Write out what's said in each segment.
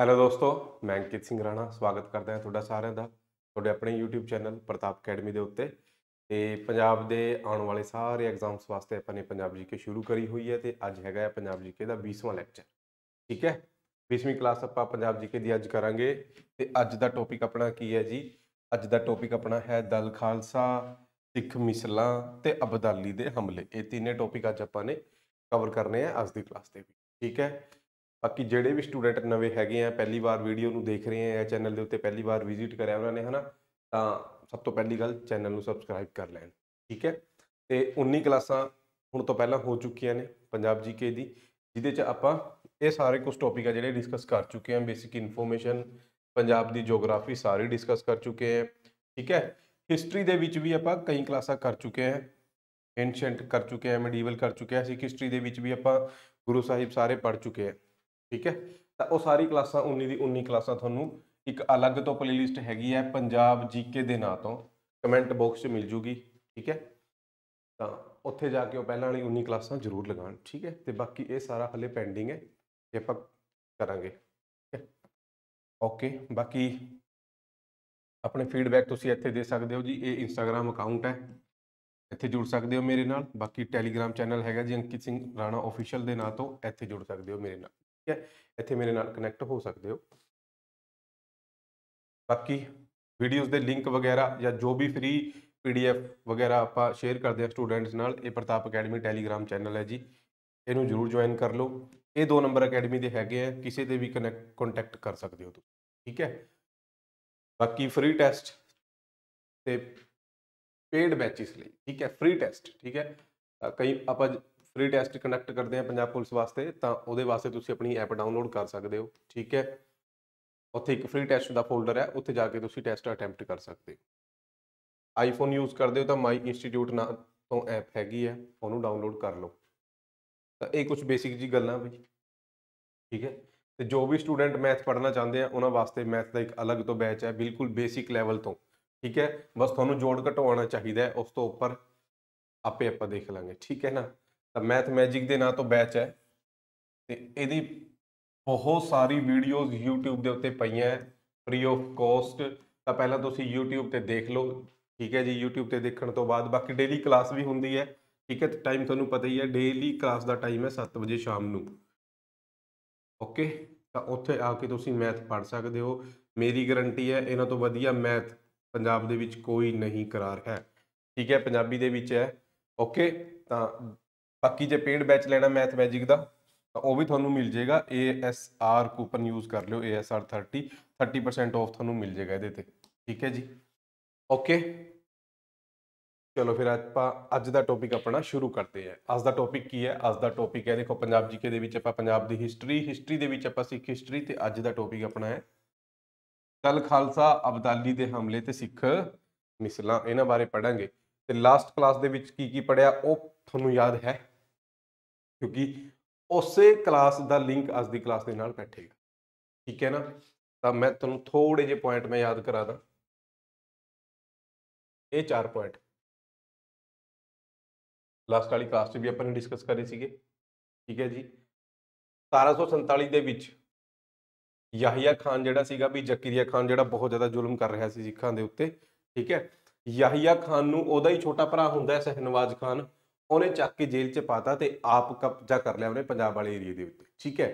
hello ਦੋਸਤੋ ਮੈਂ ਅੰਕਿਤ ਸਿੰਘ ਰਾਣਾ ਸਵਾਗਤ ਕਰਦਾ ਹਾਂ ਤੁਹਾਡਾ ਸਾਰਿਆਂ ਦਾ ਤੁਹਾਡੇ ਆਪਣੇ YouTube ਚੈਨਲ ਪ੍ਰਤਾਪ ਅਕੈਡਮੀ ਦੇ ਉੱਤੇ ਤੇ ਪੰਜਾਬ ਦੇ ਆਉਣ ਵਾਲੇ ਸਾਰੇ ਐਗਜ਼ਾਮਸ ਵਾਸਤੇ ਆਪਾਂ ਨੇ ਪੰਜਾਬ ਜੀਕੇ ਸ਼ੁਰੂ ਕਰੀ ਹੋਈ ਹੈ ਤੇ ਅੱਜ ਹੈਗਾ ਹੈ ਪੰਜਾਬ ਜੀਕੇ ਦਾ 20ਵਾਂ ਲੈਕਚਰ ਠੀਕ ਹੈ 20ਵੀਂ ਕਲਾਸ ਆਪਾਂ ਪੰਜਾਬ ਜੀਕੇ ਦੀ ਅੱਜ ਕਰਾਂਗੇ ਤੇ ਅੱਜ ਦਾ ਟੌਪਿਕ ਆਪਣਾ ਕੀ ਹੈ ਜੀ ਅੱਜ ਦਾ ਟੌਪਿਕ ਆਪਣਾ ਹੈ ਦਲ ਖਾਲਸਾ ਸਿੱਖ ਮਿਸਲਾਂ ਤੇ ਅਬਦਾਲੀ ਦੇ ਹਮਲੇ ਇਹ ਤਿੰਨੇ ਟੌਪਿਕ ਅੱਜ ਆਪਾਂ ਨੇ ਕਵਰ ਕਰਨੇ ਆ ਅੱਜ ਦੀ ਕਲਾਸ ਦੇ ਵਿੱਚ ਠੀਕ ਹੈ ਬਾਕੀ ਜਿਹੜੇ ਵੀ ਸਟੂਡੈਂਟ ਨਵੇਂ ਹੈਗੇ ਆ ਪਹਿਲੀ ਵਾਰ ਵੀਡੀਓ ਨੂੰ ਦੇਖ ਰਹੇ ਆ ਚੈਨਲ ਦੇ ਉੱਤੇ ਪਹਿਲੀ ਵਾਰ ਵਿਜ਼ਿਟ ਕਰਿਆ ਉਹਨਾਂ ਨੇ ਹਨਾ ਤਾਂ ਸਭ ਤੋਂ ਪਹਿਲੀ ਗੱਲ ਚੈਨਲ ਨੂੰ ਸਬਸਕ੍ਰਾਈਬ ਕਰ ਲੈਣ ਠੀਕ ਹੈ ਤੇ 19 ਕਲਾਸਾਂ ਹੁਣ ਤੋਂ ਪਹਿਲਾਂ ਹੋ ਚੁੱਕੀਆਂ ਨੇ ਪੰਜਾਬ ਜੀਕੇ ਦੀ ਜਿਹਦੇ 'ਚ ਆਪਾਂ ਇਹ ਸਾਰੇ ਕੁਝ ਟੌਪਿਕ ਆ ਜਿਹੜੇ ਡਿਸਕਸ ਕਰ ਚੁੱਕੇ ਆ ਬੇਸਿਕ ਇਨਫੋਰਮੇਸ਼ਨ ਪੰਜਾਬ ਦੀ ਜੀਓਗ੍ਰਾਫੀ ਸਾਰੀ ਡਿਸਕਸ ਕਰ ਚੁੱਕੇ ਆ ਠੀਕ ਹੈ ਹਿਸਟਰੀ ਦੇ ਵਿੱਚ ਵੀ ਆਪਾਂ ਕਈ ਕਲਾਸਾਂ ਕਰ ਚੁੱਕੇ ਆ ਐਂਸ਼ੀਐਂਟ ਕਰ ਚੁੱਕੇ ਆ ਮੈਡੀਵਲ ਕਰ ਚੁੱਕੇ ਆ ਅਸੀਂ ਹਿਸਟਰੀ ਦੇ ਵਿੱਚ ਵੀ ਆਪਾਂ ਗੁਰੂ ਸਾਹਿਬ ਸਾਰੇ ਪੜ ਚੁੱਕੇ ਆ ਠੀਕ ਹੈ ਤਾਂ ਉਹ ਸਾਰੀ ਕਲਾਸਾਂ 19 ਦੀ 19 ਕਲਾਸਾਂ ਤੁਹਾਨੂੰ ਇੱਕ ਅਲੱਗ ਤੋਂ ਪਲੇਲਿਸਟ ਹੈਗੀ ਹੈ ਪੰਜਾਬ ਜੀਕੇ ਦੇ ਨਾਂ ਤੋਂ ਕਮੈਂਟ ਬਾਕਸ 'ਚ ਮਿਲ ਜੂਗੀ ਠੀਕ ਹੈ ਤਾਂ ਉੱਥੇ ਜਾ ਕੇ ਉਹ ਪਹਿਲਾਂ ਵਾਲੀ 19 ਕਲਾਸਾਂ ਜ਼ਰੂਰ ਲਗਾਣ ਠੀਕ ਹੈ ਤੇ ਬਾਕੀ ਇਹ ਸਾਰਾ ਹਲੇ ਪੈਂਡਿੰਗ ਹੈ ਇਹ ਆਪਾਂ ਕਰਾਂਗੇ ਓਕੇ ਬਾਕੀ ਆਪਣੇ ਫੀਡਬੈਕ ਤੁਸੀਂ ਇੱਥੇ ਦੇ ਸਕਦੇ ਹੋ ਜੀ ਇਹ ਇੰਸਟਾਗ੍ਰam ਅਕਾਊਂਟ ਹੈ ਇੱਥੇ ਜੁੜ ਸਕਦੇ ਹੋ ਮੇਰੇ ਨਾਲ ਬਾਕੀ ਟੈਲੀਗ੍ਰam ਚੈਨਲ ਹੈਗਾ ਜੀ ਅੰਕਿਤ ਸਿੰਘ ਰਾਣਾ ਅਫੀਸ਼ੀਅਲ ਦੇ ਨਾਂ ਤੋਂ ਇੱਥੇ ਜੁੜ ਸਕਦੇ ਹੋ ਮੇਰੇ ਨਾਲ ਠੀਕ ਹੈ ਇੱਥੇ ਮੇਰੇ ਨਾਲ ਕਨੈਕਟ ਹੋ ਸਕਦੇ ਹੋ ਬਾਕੀ ਵੀਡੀਓਜ਼ ਦੇ ਲਿੰਕ ਵਗੈਰਾ ਜਾਂ ਜੋ ਵੀ ਫ੍ਰੀ ਪੀਡੀਐਫ ਵਗੈਰਾ ਆਪਾਂ ਸ਼ੇਅਰ ਕਰਦੇ ਆ ਸਟੂਡੈਂਟਸ ਨਾਲ ਇਹ ਪ੍ਰਤਾਪ ਅਕੈਡਮੀ ਟੈਲੀਗ੍ਰam ਚੈਨਲ ਹੈ ਜੀ ਇਹਨੂੰ ਜਰੂਰ ਜੁਆਇਨ ਕਰ ਲਓ ਇਹ ਦੋ ਨੰਬਰ ਅਕੈਡਮੀ ਦੇ ਹੈਗੇ ਆ ਕਿਸੇ ਤੇ ਵੀ ਕਨੈਕਟ ਕੰਟੈਕਟ ਕਰ ਸਕਦੇ ਹੋ ਤੁਸੀਂ ਠੀਕ ਹੈ ਬਾਕੀ ਫ੍ਰੀ ਟੈਸਟ ਤੇ ਪੇਡ ਬੈਚਸ ਲਈ ਠੀਕ ਹੈ ਫ੍ਰੀ ਟੈਸਟ ਠੀਕ ਹੈ ਕਈ ਆਪਾਂ ਫ੍ਰੀ ਟੈਸਟ ਕੰਡਕਟ ਕਰਦੇ ਆ ਪੰਜਾਬ ਪੁਲਿਸ ਵਾਸਤੇ ਤਾਂ ਉਹਦੇ ਵਾਸਤੇ ਤੁਸੀਂ ਆਪਣੀ ਐਪ ਡਾਊਨਲੋਡ ਕਰ ਸਕਦੇ ਹੋ ਠੀਕ ਹੈ ਉੱਥੇ ਇੱਕ ਫ੍ਰੀ ਟੈਸਟ ਦਾ ਫੋਲਡਰ ਹੈ ਉੱਥੇ ਜਾ ਕੇ ਤੁਸੀਂ ਟੈਸਟ ਅਟੈਂਪਟ ਕਰ ਸਕਦੇ ਹੋ ਆਈਫੋਨ ਯੂਜ਼ ਕਰਦੇ ਹੋ ਤਾਂ ਮਾਈ ਇੰਸਟੀਚਿਊਟ ਨਾਂ ਤੋਂ ਐਪ ਹੈਗੀ ਹੈ ਉਹਨੂੰ ਡਾਊਨਲੋਡ ਕਰ ਲਓ ਤਾਂ ਇਹ ਕੁਝ ਬੇਸਿਕ ਜੀ ਗੱਲਾਂ ਬਈ ਠੀਕ ਹੈ ਤੇ ਜੋ ਵੀ ਸਟੂਡੈਂਟ ਮੈਥ ਪੜ੍ਹਨਾ ਚਾਹੁੰਦੇ ਆ ਉਹਨਾਂ ਵਾਸਤੇ ਮੈਥ ਦਾ ਇੱਕ ਅਲੱਗ ਤੋਂ ਬੈਚ ਹੈ ਬਿਲਕੁਲ ਬੇਸਿਕ ਲੈਵਲ ਤੋਂ ਠੀਕ ਹੈ ਬਸ ਤੁਹਾਨੂੰ ਜੋੜ ਘਟਾਉਣਾ ਚਾਹੀਦਾ ਉਸ ਤੋਂ ਉੱਪਰ ਆਪੇ ਆਪਾਂ ਦੇਖ ਲਾਂਗੇ ਠੀਕ ਹੈ ਨਾ ਤਾਂ ਮੈਥ ਮੈਜਿਕ ਦੇ ਨਾਂ ਤੋਂ ਬੈਚ ਹੈ ਤੇ ਇਹਦੀ ਬਹੁਤ ਸਾਰੀ ਵੀਡੀਓਜ਼ YouTube ਦੇ ਉੱਤੇ ਪਈਆਂ ਹੈ ਫ੍ਰੀ ਆਫ ਕਾਸਟ ਤਾਂ ਪਹਿਲਾਂ ਤੁਸੀਂ YouTube ਤੇ ਦੇਖ ਲਓ ਠੀਕ ਹੈ ਜੀ YouTube ਤੇ ਦੇਖਣ ਤੋਂ ਬਾਅਦ ਬਾਕੀ ਡੇਲੀ ਕਲਾਸ ਵੀ ਹੁੰਦੀ ਹੈ ਠੀਕ ਹੈ ਟਾਈਮ ਤੁਹਾਨੂੰ ਪਤਾ ਹੀ ਹੈ ਡੇਲੀ ਕਲਾਸ ਦਾ ਟਾਈਮ ਹੈ 7 ਵਜੇ ਸ਼ਾਮ ਨੂੰ ਓਕੇ ਤਾਂ ਉੱਥੇ ਆ ਕੇ ਤੁਸੀਂ ਮੈਥ ਪੜ ਸਕਦੇ ਹੋ ਮੇਰੀ ਗਰੰਟੀ ਹੈ ਇਹਨਾਂ ਤੋਂ ਵਧੀਆ ਮੈਥ ਪੰਜਾਬ ਦੇ ਵਿੱਚ ਕੋਈ ਨਹੀਂ ਕਰਾ ਰਿਹਾ ਠੀਕ ਹੈ ਪੰਜਾਬੀ ਦੇ ਵਿੱਚ ਹੈ ਓਕੇ ਤਾਂ ਬਾਕੀ ਜੇ ਪੇਡ ਬੈਚ ਲੈਣਾ ਮੈਥ ਮੈਜਿਕ ਦਾ ਤਾਂ ਉਹ ਵੀ ਤੁਹਾਨੂੰ ਮਿਲ ਜਾਏਗਾ ASR ਕੂਪਨ ਯੂਜ਼ ਕਰ ਲਿਓ ASR 30 30% ਆਫ ਤੁਹਾਨੂੰ ਮਿਲ ਜਾਏਗਾ ਇਹਦੇ ਤੇ ਠੀਕ ਹੈ ਜੀ ਓਕੇ ਚਲੋ ਫਿਰ ਆਪਾਂ ਅੱਜ ਦਾ ਟੌਪਿਕ ਆਪਣਾ ਸ਼ੁਰੂ ਕਰਦੇ ਆ ਅੱਜ ਦਾ ਟੌਪਿਕ ਕੀ ਹੈ ਅੱਜ ਦਾ ਟੌਪਿਕ ਹੈ ਦੇਖੋ ਪੰਜਾਬ ਜੀਕੇ ਦੇ ਵਿੱਚ ਆਪਾਂ ਪੰਜਾਬ ਦੀ ਹਿਸਟਰੀ ਹਿਸਟਰੀ ਦੇ ਵਿੱਚ ਆਪਾਂ ਸਿੱਖ ਹਿਸਟਰੀ ਤੇ ਅੱਜ ਦਾ ਟੌਪਿਕ ਆਪਣਾ ਹੈ ਕਲ ਖਾਲਸਾ ਅਬਦਾਲੀ ਦੇ ਹਮਲੇ ਤੇ ਸਿੱਖ ਮਿਸਲਾਂ ਇਹਨਾਂ ਬਾਰੇ ਪੜਾਂਗੇ ਤੇ ਲਾਸਟ ਕਲਾਸ ਦੇ ਵਿੱਚ ਕੀ ਕੀ ਪੜਿਆ ਉਹ ਤੁਹਾਨੂੰ ਯਾਦ ਹੈ ਕਿਉਂਕਿ ਉਸੇ ਕਲਾਸ ਦਾ ਲਿੰਕ ਅੱਜ ਦੀ ਕਲਾਸ ਦੇ ਨਾਲ ਬੈਠੇਗਾ ਠੀਕ ਹੈ ਨਾ ਤਾਂ ਮੈਂ ਤੁਹਾਨੂੰ ਥੋੜੇ ਜਿਹੇ ਪੁਆਇੰਟ ਮੈਂ ਯਾਦ ਕਰਾ ਦਾਂ ਇਹ ਚਾਰ ਪੁਆਇੰਟ ਲਾਸਟ ਵਾਲੀ ਕਲਾਸ 'ਚ ਵੀ ਆਪਾਂ ਨੇ ਡਿਸਕਸ ਕਰੇ ਸੀਗੇ ਠੀਕ ਹੈ ਜੀ 1747 ਦੇ ਵਿੱਚ ਯਾਹਿਆ ਖਾਨ ਜਿਹੜਾ ਸੀਗਾ ਵੀ ਜ਼ਕਰੀਆ ਖਾਨ ਜਿਹੜਾ ਬਹੁਤ ਜ਼ਿਆਦਾ ਜ਼ੁਲਮ ਕਰ ਰਿਹਾ ਸੀ ਸਿੱਖਾਂ ਦੇ ਉੱਤੇ ਠੀਕ ਹੈ ਯਾਹਿਆ ਖਾਨ ਨੂੰ ਉਹਦਾ ਹੀ ਛੋਟਾ ਭਰਾ ਹੁੰਦਾ ਹੈ ਸਹਿਨਵਾਜ਼ ਖਾਨ ਉਹਨੇ ਚੱਕ ਕੇ ਜੇਲ੍ਹ 'ਚ ਪਾਤਾ ਤੇ ਆਪ ਕਬਜ਼ਾ ਕਰ ਲਿਆ ਉਹਨੇ ਪੰਜਾਬ ਵਾਲੇ ਏਰੀਆ ਦੇ ਉੱਤੇ ਠੀਕ ਹੈ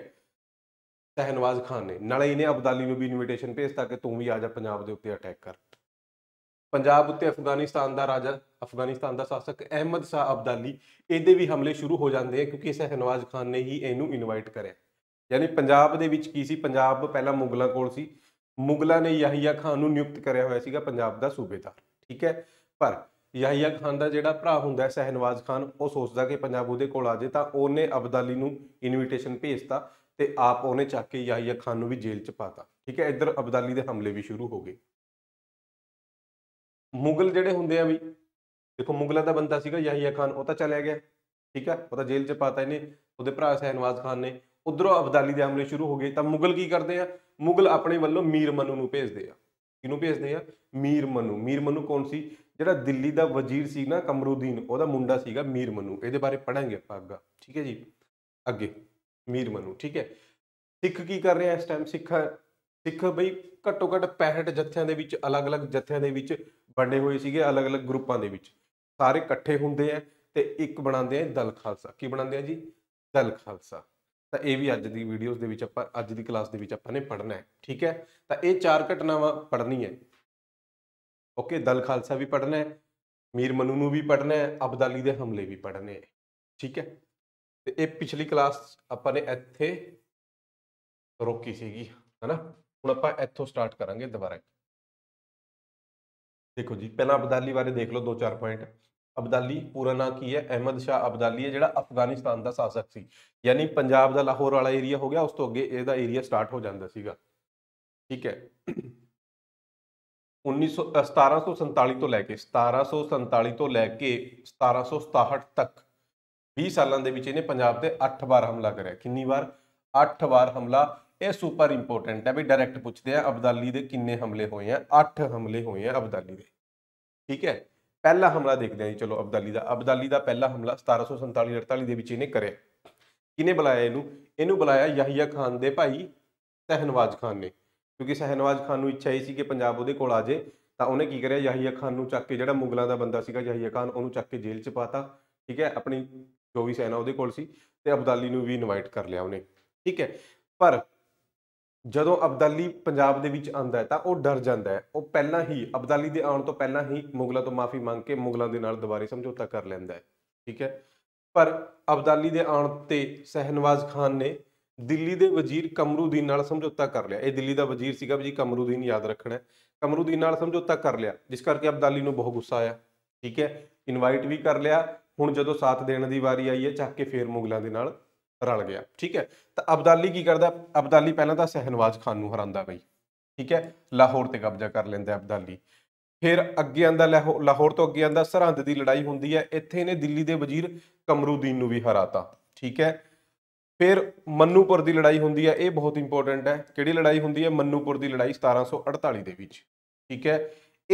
ਸ਼ਹਿਨਵਾਜ਼ ਖਾਨ ਨੇ ਨਾਲੇ ਇਹਨੇ ਅਬਦਾਲੀ ਨੂੰ ਵੀ ਇਨਵੀਟੇਸ਼ਨ ਭੇਜਤਾ ਕਿ ਤੂੰ ਵੀ ਆ ਜਾ ਪੰਜਾਬ ਦੇ ਉੱਤੇ ਅਟੈਕ ਕਰ ਪੰਜਾਬ ਉੱਤੇ ਅਫਗਾਨਿਸਤਾਨ ਦਾ ਰਾਜਾ ਅਫਗਾਨਿਸਤਾਨ ਦਾ ਸ਼ਾਸਕ ਅਹਿਮਦ ਸ਼ਾਹ ਅਬਦਾਲੀ ਇਹਦੇ ਵੀ ਹਮਲੇ ਸ਼ੁਰੂ ਹੋ ਜਾਂਦੇ ਆ ਕਿਉਂਕਿ ਸ਼ਹਿਨਵਾਜ਼ ਖਾਨ ਨੇ ਹੀ ਇਹਨੂੰ ਇਨਵਾਈਟ ਕਰਿਆ ਯਾਨੀ ਪੰਜਾਬ ਦੇ ਵਿੱਚ ਕੀ ਸੀ ਪੰਜਾਬ ਪਹਿਲਾਂ ਮੁਗਲਾਂ ਕੋਲ ਸੀ ਮੁਗਲਾਂ ਨੇ ਯਹੀਆ ਖਾਨ ਨੂੰ ਨਿਯੁਕਤ ਕਰਿਆ ਹੋਇਆ ਸੀਗਾ ਪੰਜਾਬ ਦਾ ਸੂਬੇਦਾਰ ਠੀਕ ਹੈ ਪਰ ਯਹੀਆ ਖਾਨ ਦਾ ਜਿਹੜਾ ਭਰਾ ਹੁੰਦਾ ਸਹਿਨਵਾਜ਼ ਖਾਨ ਉਹ ਸੋਚਦਾ ਕਿ ਪੰਜਾਬ ਉਹਦੇ ਕੋਲ ਆ ਜੇ ਤਾਂ ਉਹਨੇ ਅਬਦਾਲੀ ਨੂੰ ਇਨਵੀਟੇਸ਼ਨ ਭੇਜਤਾ ਤੇ ਆਪ ਉਹਨੇ ਚੱਕ ਕੇ ਯਹੀਆ ਖਾਨ ਨੂੰ ਵੀ ਜੇਲ੍ਹ 'ਚ ਪਾਤਾ ਠੀਕ ਹੈ ਇੱਧਰ ਅਬਦਾਲੀ ਦੇ ਹਮਲੇ ਵੀ ਸ਼ੁਰੂ ਹੋ ਗਏ ਮੁਗਲ ਜਿਹੜੇ ਹੁੰਦੇ ਆ ਵੀ ਦੇਖੋ ਮੁਗਲਾਂ ਦਾ ਬੰਦਾ ਸੀਗਾ ਯਹੀਆ ਖਾਨ ਉਹ ਤਾਂ ਚਲਿਆ ਗਿਆ ਠੀਕ ਹੈ ਉਹ ਤਾਂ ਜੇਲ੍ਹ 'ਚ ਪਾਤਾ ਇਹਨੇ ਉਹਦੇ ਭਰਾ ਸਹਿਨਵਾਜ਼ ਖਾਨ ਨੇ ਉਧਰੋਂ ਅਬਦਾਲੀ ਦੇ ਹਮਲੇ ਸ਼ੁਰੂ ਹੋ ਗਏ ਤਾਂ ਮੁਗਲ ਕੀ ਕਰਦੇ ਆ ਮੁਗਲ ਆਪਣੇ ਵੱਲੋਂ ਮੀਰ ਮਨੂ ਨੂੰ ਭੇਜਦੇ ਆ ਕਿਨੂੰ ਭੇਜਦੇ ਆ ਮੀਰ ਮਨੂ ਮੀਰ ਮਨੂ ਕੌਣ ਸੀ ਜਿਹੜਾ ਦਿੱਲੀ ਦਾ ਵਜ਼ੀਰ ਸੀ ਨਾ ਕਮਰੂਦੀਨ ਉਹਦਾ ਮੁੰਡਾ ਸੀਗਾ ਮੀਰ ਮਨੂ ਇਹਦੇ ਬਾਰੇ ਪੜਾਂਗੇ ਆਪਾਂ ਅੱਗਾ ਠੀਕ ਹੈ ਜੀ ਅੱਗੇ ਮੀਰ ਮਨੂ ਠੀਕ ਹੈ ਸਿੱਖ ਕੀ ਕਰ ਰਿਹਾ ਇਸ ਟਾਈਮ ਸਿੱਖ ਸਿੱਖ ਬਈ ਘੱਟੋ ਘੱਟ 65 ਜਥਿਆਂ ਦੇ ਵਿੱਚ ਅਲੱਗ-ਅਲੱਗ ਜਥਿਆਂ ਦੇ ਵਿੱਚ ਵੰਡੇ ਹੋਏ ਸੀਗੇ ਅਲੱਗ-ਅਲੱਗ ਗਰੁੱਪਾਂ ਦੇ ਵਿੱਚ ਸਾਰੇ ਇਕੱਠੇ ਹੁੰਦੇ ਆ ਤੇ ਇੱਕ ਬਣਾਉਂਦੇ ਆ ਦਲ ਖਾਲਸਾ ਕੀ ਬਣਾਉਂਦੇ ਆ ਜੀ ਦਲ ਖਾਲਸਾ ਤਾਂ ਇਹ ਵੀ ਅੱਜ ਦੀ ਵੀਡੀਓਜ਼ ਦੇ ਵਿੱਚ ਆਪਾਂ ਅੱਜ ਦੀ ਕਲਾਸ ਦੇ ਵਿੱਚ ਆਪਾਂ ਨੇ ਪੜ੍ਹਨਾ ਹੈ ਠੀਕ ਹੈ ਤਾਂ ਇਹ ਚਾਰ ਘਟਨਾਵਾਂ ਪੜ੍ਹਨੀ ਹੈ ਓਕੇ ਦਲ ਖਾਲਸਾ ਵੀ ਪੜਨਾ ਹੈ ਮੀਰ ਮਨੂ ਨੂੰ ਵੀ ਪੜਨਾ ਹੈ ਅਬਦਾਲੀ ਦੇ ਹਮਲੇ ਵੀ ਪੜਨੇ ਹੈ ਠੀਕ ਹੈ ਤੇ ਇਹ ਪਿਛਲੀ ਕਲਾਸ ਆਪਾਂ ਨੇ ਇੱਥੇ ਰੋਕੀ ਸੀਗੀ ਹੈਨਾ ਹੁਣ ਆਪਾਂ ਇੱਥੋਂ ਸਟਾਰਟ ਕਰਾਂਗੇ ਦੁਬਾਰਾ ਦੇਖੋ ਜੀ ਪਹਿਲਾਂ ਅਬਦਾਲੀ ਬਾਰੇ ਦੇਖ ਲਓ 2-4 ਪੁਆਇੰਟ ਅਬਦਾਲੀ ਪੂਰਾ ਨਾਂ ਕੀ ਹੈ ਅਹਿਮਦ ਸ਼ਾ ਅਬਦਾਲੀ ਹੈ ਜਿਹੜਾ ਅਫਗਾਨਿਸਤਾਨ ਦਾ ਸ਼ਾਸਕ ਸੀ ਯਾਨੀ ਪੰਜਾਬ ਦਾ ਲਾਹੌਰ ਵਾਲਾ ਏਰੀਆ ਹੋ ਗਿਆ ਉਸ ਤੋਂ ਅੱਗੇ ਇਹਦਾ ਏਰੀਆ ਸਟਾਰਟ ਹੋ ਜਾਂਦਾ ਸੀਗਾ ਠੀਕ ਹੈ 1947 ਤੋਂ ਲੈ ਕੇ 1747 ਤੋਂ ਲੈ ਕੇ 1767 ਤੱਕ 20 ਸਾਲਾਂ ਦੇ ਵਿੱਚ ਇਹਨੇ ਪੰਜਾਬ ਤੇ 8 ਵਾਰ ਹਮਲਾ ਕਰਿਆ ਕਿੰਨੀ ਵਾਰ 8 ਵਾਰ ਹਮਲਾ ਇਹ ਸੁਪਰ ਇੰਪੋਰਟੈਂਟ ਹੈ ਵੀ ਡਾਇਰੈਕਟ ਪੁੱਛਦੇ ਆ ਅਬਦਾਲੀ ਦੇ ਕਿੰਨੇ ਹਮਲੇ ਹੋਏ ਆ 8 ਹਮਲੇ ਹੋਏ ਆ ਅਬਦਾਲੀ ਦੇ ਠੀਕ ਹੈ ਪਹਿਲਾ ਹਮਲਾ ਦੇਖਦੇ ਆ ਜੀ ਚਲੋ ਅਬਦਾਲੀ ਦਾ ਅਬਦਾਲੀ ਦਾ ਪਹਿਲਾ ਹਮਲਾ 1747-48 ਦੇ ਵਿੱਚ ਇਹਨੇ ਕਰਿਆ ਕਿਨੇ ਬੁਲਾਇਆ ਇਹਨੂੰ ਇਹਨੂੰ ਬੁਲਾਇਆ ਯਹੀਆ ਖਾਨ ਦੇ ਭਾਈ ਤਹਿਨਵਾਜ ਖਾਨ ਨੇ ਕਿਉਂਕਿ ਸਹਿਨਵਾਜ ਖਾਨ ਨੂੰ ਇੱਛਾ ਹੀ ਸੀ ਕਿ ਪੰਜਾਬ ਉਹਦੇ ਕੋਲ ਆ ਜੇ ਤਾਂ ਉਹਨੇ ਕੀ ਕਰਿਆ ਯਹੀਆ ਖਾਨ ਨੂੰ ਚੱਕ ਕੇ ਜਿਹੜਾ ਮੁਗਲਾਂ ਦਾ ਬੰਦਾ ਸੀਗਾ ਯਹੀਆ ਖਾਨ ਉਹਨੂੰ ਚੱਕ ਕੇ ਜੇਲ੍ਹ 'ਚ ਪਾਤਾ ਠੀਕ ਹੈ ਆਪਣੀ ਜੋ ਵੀ ਸੈਨਾ ਉਹਦੇ ਕੋਲ ਸੀ ਤੇ ਅਬਦਾਲੀ ਨੂੰ ਵੀ ਇਨਵਾਈਟ ਕਰ ਲਿਆ ਉਹਨੇ ਠੀਕ ਹੈ ਪਰ ਜਦੋਂ ਅਬਦਾਲੀ ਪੰਜਾਬ ਦੇ ਵਿੱਚ ਆਂਦਾ ਤਾਂ ਉਹ ਡਰ ਜਾਂਦਾ ਹੈ ਉਹ ਪਹਿਲਾਂ ਹੀ ਅਬਦਾਲੀ ਦੇ ਆਉਣ ਤੋਂ ਪਹਿਲਾਂ ਹੀ ਮੁਗਲਾਂ ਤੋਂ ਮਾਫੀ ਮੰਗ ਕੇ ਮੁਗਲਾਂ ਦੇ ਨਾਲ ਦੁਬਾਰੇ ਸਮਝੌਤਾ ਕਰ ਲੈਂਦਾ ਹੈ ਠੀਕ ਹੈ ਪਰ ਅਬਦਾਲੀ ਦੇ ਆਉਣ ਤੇ ਸਹਿਨਵਾਜ਼ ਖਾਨ ਨੇ ਦਿੱਲੀ ਦੇ ਵਜ਼ੀਰ ਕਮਰੂਦੀਨ ਨਾਲ ਸਮਝੌਤਾ ਕਰ ਲਿਆ ਇਹ ਦਿੱਲੀ ਦਾ ਵਜ਼ੀਰ ਸੀਗਾ ਵੀ ਜੀ ਕਮਰੂਦੀਨ ਯਾਦ ਰੱਖਣਾ ਕਮਰੂਦੀਨ ਨਾਲ ਸਮਝੌਤਾ ਕਰ ਲਿਆ ਜਿਸ ਕਰਕੇ ਅਬਦਾਲੀ ਨੂੰ ਬਹੁਤ ਗੁੱਸਾ ਆਇਆ ਠੀਕ ਹੈ ਇਨਵਾਈਟ ਵੀ ਕਰ ਲਿਆ ਹੁਣ ਜਦੋਂ ਸਾਥ ਦੇਣ ਦੀ ਵਾਰੀ ਆਈ ਹੈ ਚੱਕ ਕੇ ਫੇਰ ਮੁਗਲਾਂ ਦੇ ਨਾਲ ਰਲ ਗਿਆ ਠੀਕ ਹੈ ਤਾਂ ਅਬਦਾਲੀ ਕੀ ਕਰਦਾ ਅਬਦਾਲੀ ਪਹਿਲਾਂ ਤਾਂ ਸਹਿਨਵਾਜ ਖਾਨ ਨੂੰ ਹਰਾਉਂਦਾ ਬਈ ਠੀਕ ਹੈ ਲਾਹੌਰ ਤੇ ਕਬਜ਼ਾ ਕਰ ਲੈਂਦਾ ਅਬਦਾਲੀ ਫਿਰ ਅੱਗੇ ਆਂਦਾ ਲਾਹੌਰ ਤੋਂ ਅੱਗੇ ਆਂਦਾ ਸਰਹੰਦ ਦੀ ਲੜਾਈ ਹੁੰਦੀ ਹੈ ਇੱਥੇ ਇਹਨੇ ਦਿੱਲੀ ਦੇ ਵਜ਼ੀਰ ਕਮਰੂਦੀਨ ਨੂੰ ਵੀ ਹਰਾਤਾ ਠੀਕ ਹੈ ਫਿਰ ਮੰਨੂਪੁਰ ਦੀ ਲੜਾਈ ਹੁੰਦੀ ਹੈ ਇਹ ਬਹੁਤ ਇੰਪੋਰਟੈਂਟ ਹੈ ਕਿਹੜੀ ਲੜਾਈ ਹੁੰਦੀ ਹੈ ਮੰਨੂਪੁਰ ਦੀ ਲੜਾਈ 1748 ਦੇ ਵਿੱਚ ਠੀਕ ਹੈ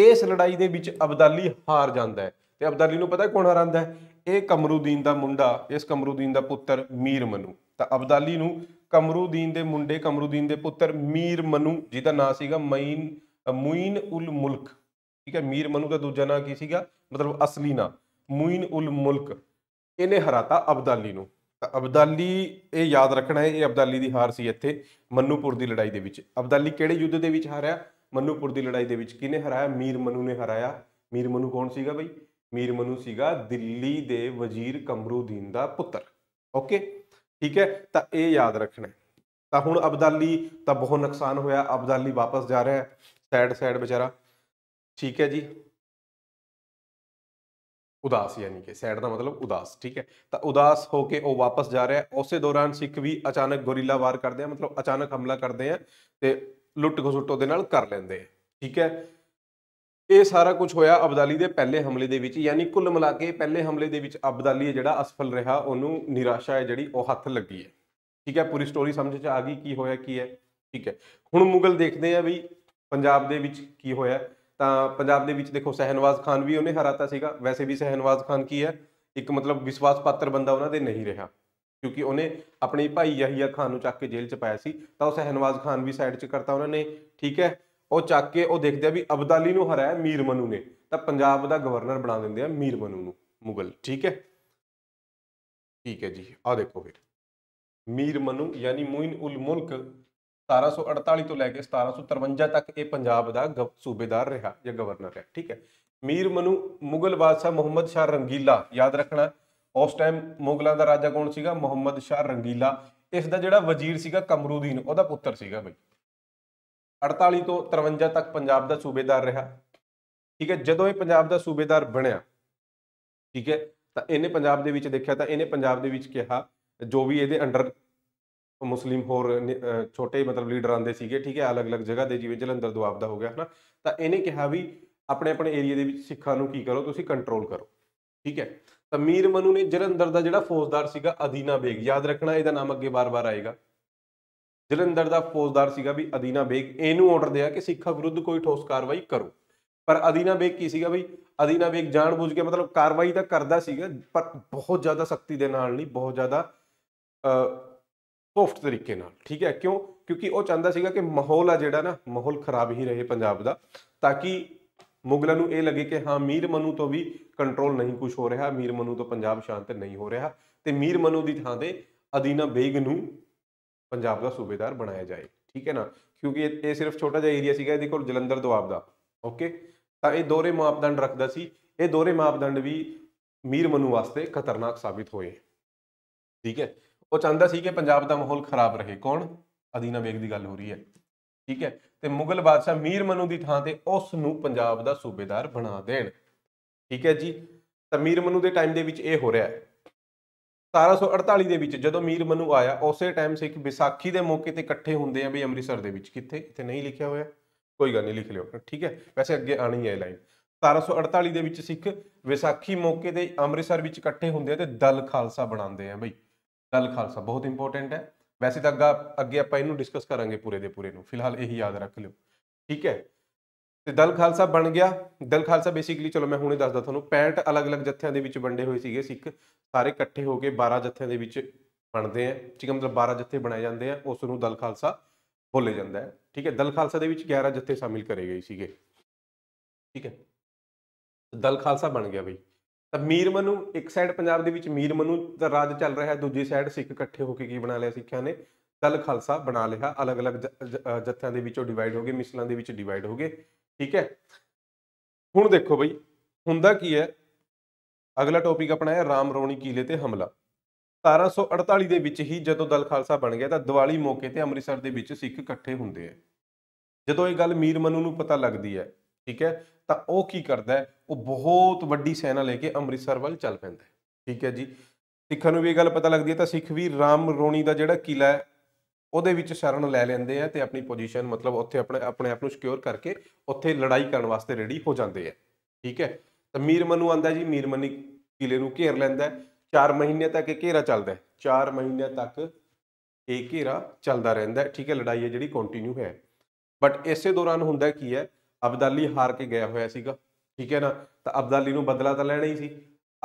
ਇਸ ਲੜਾਈ ਦੇ ਵਿੱਚ ਅਬਦਾਲੀ ਹਾਰ ਜਾਂਦਾ ਹੈ ਤੇ ਅਬਦਾਲੀ ਨੂੰ ਪਤਾ ਕੌਣ ਹਰਾਂਦਾ ਹੈ ਇਹ ਕਮਰੂਦੀਨ ਦਾ ਮੁੰਡਾ ਇਸ ਕਮਰੂਦੀਨ ਦਾ ਪੁੱਤਰ ਮੀਰ ਮਨੂ ਤਾਂ ਅਬਦਾਲੀ ਨੂੰ ਕਮਰੂਦੀਨ ਦੇ ਮੁੰਡੇ ਕਮਰੂਦੀਨ ਦੇ ਪੁੱਤਰ ਮੀਰ ਮਨੂ ਜਿਹਦਾ ਨਾਂ ਸੀਗਾ ਮੈਨ ਮੁਇਨ ਉਲ ਮੁਲਕ ਠੀਕ ਹੈ ਮੀਰ ਮਨੂ ਦਾ ਦੂਜਾ ਨਾਂ ਕੀ ਸੀਗਾ ਮਤਲਬ ਅਸਲੀ ਨਾਂ ਮੁਇਨ ਉਲ ਮੁਲਕ ਇਹਨੇ ਹਰਾਤਾ ਅਬਦਾਲੀ ਨੂੰ ਅਬਦਾਲੀ ਇਹ ਯਾਦ ਰੱਖਣਾ ਹੈ ਇਹ ਅਬਦਾਲੀ ਦੀ ਹਾਰ ਸੀ ਇੱਥੇ ਮੰਨੂਪੁਰ ਦੀ ਲੜਾਈ ਦੇ ਵਿੱਚ ਅਬਦਾਲੀ ਕਿਹੜੇ ਯੁੱਧ ਦੇ ਵਿੱਚ ਹਾਰਿਆ ਮੰਨੂਪੁਰ ਦੀ ਲੜਾਈ ਦੇ ਵਿੱਚ ਕਿਹਨੇ ਹਰਾਇਆ ਮੀਰ ਮਨੂ ਨੇ ਹਰਾਇਆ ਮੀਰ ਮਨੂ ਕੌਣ ਸੀਗਾ ਬਈ ਮੀਰ ਮਨੂ ਸੀਗਾ ਦਿੱਲੀ ਦੇ ਵਜ਼ੀਰ ਕਮਰੂਦੀਨ ਦਾ ਪੁੱਤਰ ਓਕੇ ਠੀਕ ਹੈ ਤਾਂ ਇਹ ਯਾਦ ਰੱਖਣਾ ਤਾਂ ਹੁਣ ਅਬਦਾਲੀ ਤਾਂ ਬਹੁਤ ਨੁਕਸਾਨ ਹੋਇਆ ਅਬਦਾਲੀ ਵਾਪਸ ਜਾ ਰਿਹਾ ਹੈ ਸੈਡ ਸੈਡ ਵਿਚਾਰਾ ਠੀਕ ਹੈ ਜੀ ਉਦਾਸ ਯਾਨੀ ਕਿ ਸੈਡ ਦਾ ਮਤਲਬ ਉਦਾਸ ਠੀਕ ਹੈ ਤਾਂ ਉਦਾਸ ਹੋ ਕੇ ਉਹ ਵਾਪਸ ਜਾ ਰਿਹਾ ਉਸੇ ਦੌਰਾਨ ਸਿੱਖ ਵੀ ਅਚਾਨਕ ਗੋਰੀਲਾ ਵਾਰ ਕਰਦੇ ਆ ਮਤਲਬ ਅਚਾਨਕ ਹਮਲਾ ਕਰਦੇ ਆ ਤੇ ਲੁੱਟ ਖਸੁੱਟ ਉਹਦੇ ਨਾਲ ਕਰ ਲੈਂਦੇ ਆ ਠੀਕ ਹੈ ਇਹ ਸਾਰਾ ਕੁਝ ਹੋਇਆ ਅਬਦਾਲੀ ਦੇ ਪਹਿਲੇ ਹਮਲੇ ਦੇ ਵਿੱਚ ਯਾਨੀ ਕੁੱਲ ਮਿਲਾ ਕੇ ਪਹਿਲੇ ਹਮਲੇ ਦੇ ਵਿੱਚ ਅਬਦਾਲੀ ਜਿਹੜਾ ਅਸਫਲ ਰਿਹਾ ਉਹਨੂੰ ਨਿਰਾਸ਼ਾ ਹੈ ਜਿਹੜੀ ਉਹ ਹੱਥ ਲੱਗੀ ਹੈ ਠੀਕ ਹੈ ਪੂਰੀ ਸਟੋਰੀ ਸਮਝ ਚ ਆ ਗਈ ਕੀ ਹੋਇਆ ਕੀ ਹੈ ਠੀਕ ਹੈ ਹੁਣ ਮੁਗਲ ਦੇਖਦੇ ਆ ਵੀ ਪੰਜਾਬ ਦੇ ਵਿੱਚ ਕੀ ਹੋਇਆ ਤਾਂ ਪੰਜਾਬ ਦੇ ਵਿੱਚ ਦੇਖੋ ਸਹਿਨਵਾਜ਼ ਖਾਨ ਵੀ ਉਹਨੇ ਹਰਾਤਾ ਸੀਗਾ ਵੈਸੇ ਵੀ ਸਹਿਨਵਾਜ਼ ਖਾਨ ਕੀ ਹੈ ਇੱਕ ਮਤਲਬ ਵਿਸ਼ਵਾਸ ਪਾਤਰ ਬੰਦਾ ਉਹਨਾਂ ਦੇ ਨਹੀਂ ਰਿਹਾ ਕਿਉਂਕਿ ਉਹਨੇ ਆਪਣੇ ਭਾਈ ਯਹੀਆ ਖਾਨ ਨੂੰ ਚੱਕ ਕੇ ਜੇਲ੍ਹ 'ਚ ਪਾਇਆ ਸੀ ਤਾਂ ਉਹ ਸਹਿਨਵਾਜ਼ ਖਾਨ ਵੀ ਸਾਈਡ 'ਚ ਕਰਤਾ ਉਹਨਾਂ ਨੇ ਠੀਕ ਹੈ ਉਹ ਚੱਕ ਕੇ ਉਹ ਦੇਖਦੇ ਆ ਵੀ ਅਬਦਾਲੀ ਨੂੰ ਹਰਾਇਆ ਮੀਰ ਮਨੂ ਨੇ ਤਾਂ ਪੰਜਾਬ ਦਾ ਗਵਰਨਰ ਬਣਾ ਦਿੰਦੇ ਆ ਮੀਰ ਮਨੂ ਨੂੰ ਮੁਗਲ ਠੀਕ ਹੈ ਠੀਕ ਹੈ ਜੀ ਆ ਦੇਖੋ ਫਿਰ ਮੀਰ ਮਨੂ ਯਾਨੀ ਮੁਇਨ ਉਲ ਮੁਲਕ 1748 ਤੋਂ ਲੈ ਕੇ 1753 ਤੱਕ ਇਹ ਪੰਜਾਬ ਦਾ ਸੂਬੇਦਾਰ ਰਿਹਾ ਜਾਂ ਗਵਰਨਰ ਰਿਹਾ ਠੀਕ ਹੈ ਮੀਰ ਮਨੂ ਮੁਗਲ ਬਾਦਸ਼ਾਹ ਮੁਹੰਮਦ ਸ਼ਾਹ ਰੰਗੀਲਾ ਯਾਦ ਰੱਖਣਾ ਉਸ ਟਾਈਮ ਮੁਗਲਾਂ ਦਾ ਰਾਜਾ ਕੌਣ ਸੀਗਾ ਮੁਹੰਮਦ ਸ਼ਾਹ ਰੰਗੀਲਾ ਇਸ ਦਾ ਜਿਹੜਾ ਵਜ਼ੀਰ ਸੀਗਾ ਕਮਰੂਦੀਨ ਉਹਦਾ ਪੁੱਤਰ ਸੀਗਾ ਬਈ 48 ਤੋਂ 53 ਤੱਕ ਪੰਜਾਬ ਦਾ ਸੂਬੇਦਾਰ ਰਿਹਾ ਠੀਕ ਹੈ ਜਦੋਂ ਇਹ ਪੰਜਾਬ ਦਾ ਸੂਬੇਦਾਰ ਬਣਿਆ ਠੀਕ ਹੈ ਤਾਂ ਇਹਨੇ ਪੰਜਾਬ ਦੇ ਵਿੱਚ ਦੇਖਿਆ ਤਾਂ ਇਹਨੇ ਪੰਜਾਬ ਦੇ ਵਿੱਚ ਕਿਹਾ ਜੋ ਵੀ ਇਹਦੇ ਅੰਡਰ ਮੁਸਲਿਮ ਹੋਰ ਛੋਟੇ ਮਤਲਬ ਲੀਡਰ ਆਂਦੇ ਸੀਗੇ ਠੀਕ ਹੈ ਅਲੱਗ-ਅਲੱਗ ਜਗ੍ਹਾ ਦੇ ਜਿਵੇਂ ਜਲੰਧਰ ਦੁਆਬ ਦਾ ਹੋ ਗਿਆ ਹਨਾ ਤਾਂ ਇਹਨੇ ਕਿਹਾ ਵੀ ਆਪਣੇ ਆਪਣੇ ਏਰੀਆ ਦੇ ਵਿੱਚ ਸਿੱਖਾਂ ਨੂੰ ਕੀ ਕਰੋ ਤੁਸੀਂ ਕੰਟਰੋਲ ਕਰੋ ਠੀਕ ਹੈ ਤਾਂ ਮੀਰ ਮਨੂ ਨੇ ਜਲੰਧਰ ਦਾ ਜਿਹੜਾ ਫੌਜਦਾਰ ਸੀਗਾ ਅਦੀਨਾ ਬੇਗ ਯਾਦ ਰੱਖਣਾ ਇਹਦਾ ਨਾਮ ਅੱਗੇ ਬਾਰ-ਬਾਰ ਆਏਗਾ ਜਲੰਧਰ ਦਾ ਫੌਜਦਾਰ ਸੀਗਾ ਵੀ ਅਦੀਨਾ ਬੇਗ ਇਹਨੂੰ ਆਰਡਰ ਦਿਆ ਕਿ ਸਿੱਖਾਂ ਵਿਰੁੱਧ ਕੋਈ ਠੋਸ ਕਾਰਵਾਈ ਕਰੋ ਪਰ ਅਦੀਨਾ ਬੇਗ ਕੀ ਸੀਗਾ ਬਈ ਅਦੀਨਾ ਬੇਗ ਜਾਣਬੁੱਝ ਕੇ ਮਤਲਬ ਕਾਰਵਾਈ ਤਾਂ ਕਰਦਾ ਸੀਗਾ ਪਰ ਬਹੁਤ ਜ਼ਿਆਦਾ ਸ਼ਕਤੀ ਦੇ ਨਾਲ ਨਹੀਂ ਬਹੁਤ ਜ਼ਿਆਦਾ ਸੌਫਟ ਤਰੀਕੇ ਨਾਲ ਠੀਕ ਹੈ ਕਿਉਂ ਕਿਉਂਕਿ ਉਹ ਚਾਹੁੰਦਾ ਸੀਗਾ ਕਿ ਮਾਹੌਲ ਆ ਜਿਹੜਾ ਨਾ ਮਾਹੌਲ ਖਰਾਬ ਹੀ ਰਹੇ ਪੰਜਾਬ ਦਾ ਤਾਂ ਕਿ ਮੁਗਲਾਂ ਨੂੰ ਇਹ ਲੱਗੇ ਕਿ ਹਾਂ ਮੀਰ ਮਨੂ ਤੋਂ ਵੀ ਕੰਟਰੋਲ ਨਹੀਂ ਕੁਝ ਹੋ ਰਿਹਾ ਮੀਰ ਮਨੂ ਤੋਂ ਪੰਜਾਬ ਸ਼ਾਂਤ ਨਹੀਂ ਹੋ ਰਿਹਾ ਤੇ ਮੀਰ ਮਨੂ ਦੀ ਥਾਂ ਤੇ ਅਦੀਨਾ ਬੇਗ ਨੂੰ ਪੰਜਾਬ ਦਾ ਸੂਬੇਦਾਰ ਬਣਾਇਆ ਜਾਏ ਠੀਕ ਹੈ ਨਾ ਕਿਉਂਕਿ ਇਹ ਸਿਰਫ ਛੋਟਾ ਜਿਹਾ ਏਰੀਆ ਸੀਗਾ ਇਹਦੇ ਕੋਲ ਜਲੰਧਰ ਦੁਆਬ ਦਾ ਓਕੇ ਤਾਂ ਇਹ ਦੋਰੇ ਮਾਪਦੰਡ ਰੱਖਦਾ ਸੀ ਇਹ ਦੋਰੇ ਮਾਪਦੰਡ ਵੀ ਮੀਰ ਮਨੂ ਵਾਸਤੇ ਖਤਰਨਾਕ ਸਾਬਿਤ ਹੋਏ ਠੀਕ ਹੈ ਉਹ ਚਾਹੁੰਦਾ ਸੀ ਕਿ ਪੰਜਾਬ ਦਾ ਮਾਹੌਲ ਖਰਾਬ ਰਹੇ ਕੌਣ ਅਦੀਨਾ ਬੇਗ ਦੀ ਗੱਲ ਹੋ ਰਹੀ ਹੈ ਠੀਕ ਹੈ ਤੇ ਮੁਗਲ ਬਾਦਸ਼ਾਹ ਮੀਰ ਮਨੂ ਦੀ ਥਾਂ ਤੇ ਉਸ ਨੂੰ ਪੰਜਾਬ ਦਾ ਸੂਬੇਦਾਰ ਬਣਾ ਦੇਣ ਠੀਕ ਹੈ ਜੀ ਤਾਂ ਮੀਰ ਮਨੂ ਦੇ ਟਾਈਮ ਦੇ ਵਿੱਚ ਇਹ ਹੋ ਰਿਹਾ ਹੈ 1748 ਦੇ ਵਿੱਚ ਜਦੋਂ ਮੀਰ ਮਨੂ ਆਇਆ ਉਸੇ ਟਾਈਮ ਸਿੱਖ ਵਿਸਾਖੀ ਦੇ ਮੌਕੇ ਤੇ ਇਕੱਠੇ ਹੁੰਦੇ ਆ ਵੀ ਅੰਮ੍ਰਿਤਸਰ ਦੇ ਵਿੱਚ ਕਿੱਥੇ ਇੱਥੇ ਨਹੀਂ ਲਿਖਿਆ ਹੋਇਆ ਕੋਈ ਗੱਲ ਨਹੀਂ ਲਿਖ ਲਿਓ ਠੀਕ ਹੈ ਵੈਸੇ ਅੱਗੇ ਆਣੀ ਹੈ ਇਹ ਲਾਈਨ 1748 ਦੇ ਵਿੱਚ ਸਿੱਖ ਵਿਸਾਖੀ ਮੌਕੇ ਤੇ ਅੰਮ੍ਰਿਤਸਰ ਵਿੱਚ ਇਕੱਠੇ ਹੁੰਦੇ ਆ ਤੇ ਦਲ ਖਾਲਸਾ ਬਣਾਉਂਦੇ ਆ ਬਈ ਦਲ ਖਾਲਸਾ ਬਹੁਤ ਇੰਪੋਰਟੈਂਟ ਹੈ ਵੈਸੇ ਤਾਂ ਅੱਗਾ ਅੱਗੇ ਆਪਾਂ ਇਹਨੂੰ ਡਿਸਕਸ ਕਰਾਂਗੇ ਪੂਰੇ ਦੇ ਪੂਰੇ ਨੂੰ ਫਿਲਹਾਲ ਇਹੀ ਯਾਦ ਰੱਖ ਲਿਓ ਠੀਕ ਹੈ ਤੇ ਦਲ ਖਾਲਸਾ ਬਣ ਗਿਆ ਦਲ ਖਾਲਸਾ ਬੇਸਿਕਲੀ ਚਲੋ ਮੈਂ ਹੁਣੇ ਦੱਸਦਾ ਤੁਹਾਨੂੰ 65 ਅਲੱਗ-ਅਲੱਗ ਜੱਥਿਆਂ ਦੇ ਵਿੱਚ ਵੰਡੇ ਹੋਏ ਸੀਗੇ ਸਿੱਖ ਸਾਰੇ ਇਕੱਠੇ ਹੋ ਕੇ 12 ਜੱਥਿਆਂ ਦੇ ਵਿੱਚ ਬਣਦੇ ਆ ਠੀਕ ਹੈ ਮਤਲਬ 12 ਜੱਥੇ ਬਣਾਏ ਜਾਂਦੇ ਆ ਉਸ ਨੂੰ ਦਲ ਖਾਲਸਾ ਬੋਲੇ ਜਾਂਦਾ ਹੈ ਠੀਕ ਹੈ ਦਲ ਖਾਲਸਾ ਦੇ ਵਿੱਚ 11 ਜੱਥੇ ਸ਼ਾਮਿਲ ਕਰੇ ਗਏ ਸੀਗੇ ਠੀਕ ਹੈ ਦਲ ਖਾਲਸਾ ਬਣ ਗਿਆ ਬਈ ਤਾਂ ਮੀਰ ਮਨੂ ਇੱਕ ਸਾਈਡ ਪੰਜਾਬ ਦੇ ਵਿੱਚ ਮੀਰ ਮਨੂ ਦਾ ਰਾਜ ਚੱਲ ਰਿਹਾ ਹੈ ਦੂਜੀ ਸਾਈਡ ਸਿੱਖ ਇਕੱਠੇ ਹੋ ਕੇ ਕੀ ਬਣਾ ਲਿਆ ਸਿੱਖਾਂ ਨੇ ਦਲ ਖਾਲਸਾ ਬਣਾ ਲਿਆ ਅਲੱਗ-ਅਲੱਗ ਜੱਥਿਆਂ ਦੇ ਵਿੱਚੋਂ ਡਿਵਾਈਡ ਹੋ ਗਏ ਮਿਸਲਾਂ ਦੇ ਵਿੱਚ ਡਿਵਾਈਡ ਹੋ ਗਏ ਠੀਕ ਹੈ ਹੁਣ ਦੇਖੋ ਬਈ ਹੁੰਦਾ ਕੀ ਹੈ ਅਗਲਾ ਟੌਪਿਕ ਆਪਣਾ ਹੈ ਰਾਮ ਰੋਣੀ ਕਿਲੇ ਤੇ ਹਮਲਾ 1748 ਦੇ ਵਿੱਚ ਹੀ ਜਦੋਂ ਦਲ ਖਾਲਸਾ ਬਣ ਗਿਆ ਤਾਂ ਦੀਵਾਲੀ ਮੌਕੇ ਤੇ ਅੰਮ੍ਰਿਤਸਰ ਦੇ ਵਿੱਚ ਸਿੱਖ ਇਕੱਠੇ ਹੁੰਦੇ ਆ ਜਦੋਂ ਇਹ ਗੱਲ ਮੀਰ ਮਨੂ ਨੂੰ ਪਤਾ ਲੱਗਦੀ ਹੈ ਠੀਕ ਹੈ ਤਾਂ ਉਹ ਕੀ ਕਰਦਾ ਉਹ ਬਹੁਤ ਵੱਡੀ ਸੈਨਾ ਲੈ ਕੇ ਅੰਮ੍ਰਿਤਸਰ ਵੱਲ ਚੱਲ ਪੈਂਦਾ ਠੀਕ ਹੈ ਜੀ ਸਿੱਖਾਂ ਨੂੰ ਵੀ ਇਹ ਗੱਲ ਪਤਾ ਲੱਗਦੀ ਹੈ ਤਾਂ ਸਿੱਖ ਵੀ ਰਾਮ ਰੋਣੀ ਦਾ ਜਿਹੜਾ ਕਿਲਾ ਹੈ ਉਹਦੇ ਵਿੱਚ ਸ਼ਰਨ ਲੈ ਲੈਂਦੇ ਆ ਤੇ ਆਪਣੀ ਪੋਜੀਸ਼ਨ ਮਤਲਬ ਉੱਥੇ ਆਪਣੇ ਆਪਣੇ ਆਪ ਨੂੰ ਸਿਕਿਉਰ ਕਰਕੇ ਉੱਥੇ ਲੜਾਈ ਕਰਨ ਵਾਸਤੇ ਰੈਡੀ ਹੋ ਜਾਂਦੇ ਆ ਠੀਕ ਹੈ ਤਾਂ ਮੀਰ ਮਨੂ ਆਂਦਾ ਜੀ ਮੀਰ ਮਨੀ ਕਿਲੇ ਨੂੰ ਘੇਰ ਲੈਂਦਾ 4 ਮਹੀਨੇ ਤੱਕ ਇਹ ਘੇਰਾ ਚੱਲਦਾ 4 ਮਹੀਨੇ ਤੱਕ ਇਹ ਘੇਰਾ ਚੱਲਦਾ ਰਹਿੰਦਾ ਠੀਕ ਹੈ ਲੜਾਈ ਹੈ ਜਿਹੜੀ ਕੰਟੀਨਿਊ ਹੈ ਬਟ ਇਸੇ ਦੌਰਾਨ ਹੁੰਦਾ ਕੀ ਹੈ ਅਬਦਾਲੀ ਹਾਰ ਕੇ ਗਿਆ ਹੋਇਆ ਸੀਗਾ ਠੀਕ ਹੈ ਨਾ ਤਾਂ ਅਬਦਾਲੀ ਨੂੰ ਬਦਲਾ ਤਾਂ ਲੈਣਾ ਹੀ ਸੀ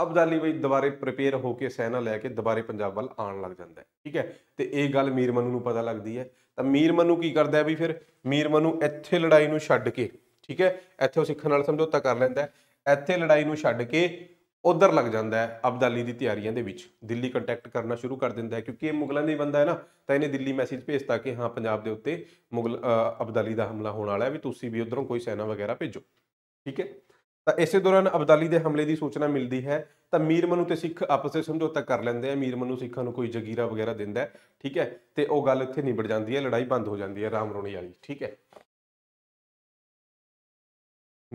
ਅਬਦਾਲੀ ਬਈ ਦੁਬਾਰੇ ਪ੍ਰਿਪੇਅਰ ਹੋ ਕੇ ਸੈਨਾ ਲੈ ਕੇ ਦੁਬਾਰੇ ਪੰਜਾਬ ਵੱਲ ਆਉਣ ਲੱਗ ਜਾਂਦਾ ਠੀਕ ਹੈ ਤੇ ਇਹ ਗੱਲ ਮੀਰ ਮਨੂ ਨੂੰ ਪਤਾ ਲੱਗਦੀ ਹੈ ਤਾਂ ਮੀਰ ਮਨੂ ਕੀ ਕਰਦਾ ਹੈ ਵੀ ਫਿਰ ਮੀਰ ਮਨੂ ਇੱਥੇ ਲੜਾਈ ਨੂੰ ਛੱਡ ਕੇ ਠੀਕ ਹੈ ਇੱਥੇ ਉਹ ਸਿੱਖਾਂ ਨਾਲ ਸਮਝੌਤਾ ਕਰ ਲੈਂਦਾ ਹੈ ਇੱਥੇ ਲੜਾਈ ਨੂੰ ਛੱਡ ਕੇ ਉਧਰ ਲੱਗ ਜਾਂਦਾ ਹੈ ਅਬਦਾਲੀ ਦੀ ਤਿਆਰੀਆਂ ਦੇ ਵਿੱਚ ਦਿੱਲੀ ਕੰਟੈਕਟ ਕਰਨਾ ਸ਼ੁਰੂ ਕਰ ਦਿੰਦਾ ਹੈ ਕਿਉਂਕਿ ਇਹ ਮੁਗਲਾਂ ਦਾ ਹੀ ਬੰਦਾ ਹੈ ਨਾ ਤਾਂ ਇਹਨੇ ਦਿੱਲੀ ਮੈਸੇਜ ਭੇਜਤਾ ਕਿ ਹਾਂ ਪੰਜਾਬ ਦੇ ਉੱਤੇ ਮੁਗਲ ਅਬਦਾਲੀ ਦਾ ਹਮਲਾ ਹੋਣ ਵਾਲਾ ਹੈ ਵੀ ਤੁਸੀਂ ਵੀ ਉਧਰੋਂ ਕੋਈ ਸੈਨਾ ਵਗੈਰਾ ਭੇਜੋ ਠੀਕ ਹੈ ਤਾਂ ਇਸੇ ਦੌਰਾਨ ਅਬਦਾਲੀ ਦੇ ਹਮਲੇ ਦੀ ਸੂਚਨਾ ਮਿਲਦੀ ਹੈ ਤਾਂ ਮੀਰ ਮਨੂ ਤੇ ਸਿੱਖ ਆਪਸ ਵਿੱਚ ਸਮਝੌਤਾ ਕਰ ਲੈਂਦੇ ਆ ਮੀਰ ਮਨੂ ਸਿੱਖਾਂ ਨੂੰ ਕੋਈ ਜਗੀਰਾ ਵਗੈਰਾ ਦਿੰਦਾ ਠੀਕ ਹੈ ਤੇ ਉਹ ਗੱਲ ਇੱਥੇ ਨਿਬੜ ਜਾਂਦੀ ਹੈ ਲੜਾਈ ਬੰਦ ਹੋ ਜਾਂਦੀ ਹੈ ਰਾਮ ਰੋਣੀ ਵਾਲੀ ਠੀਕ ਹੈ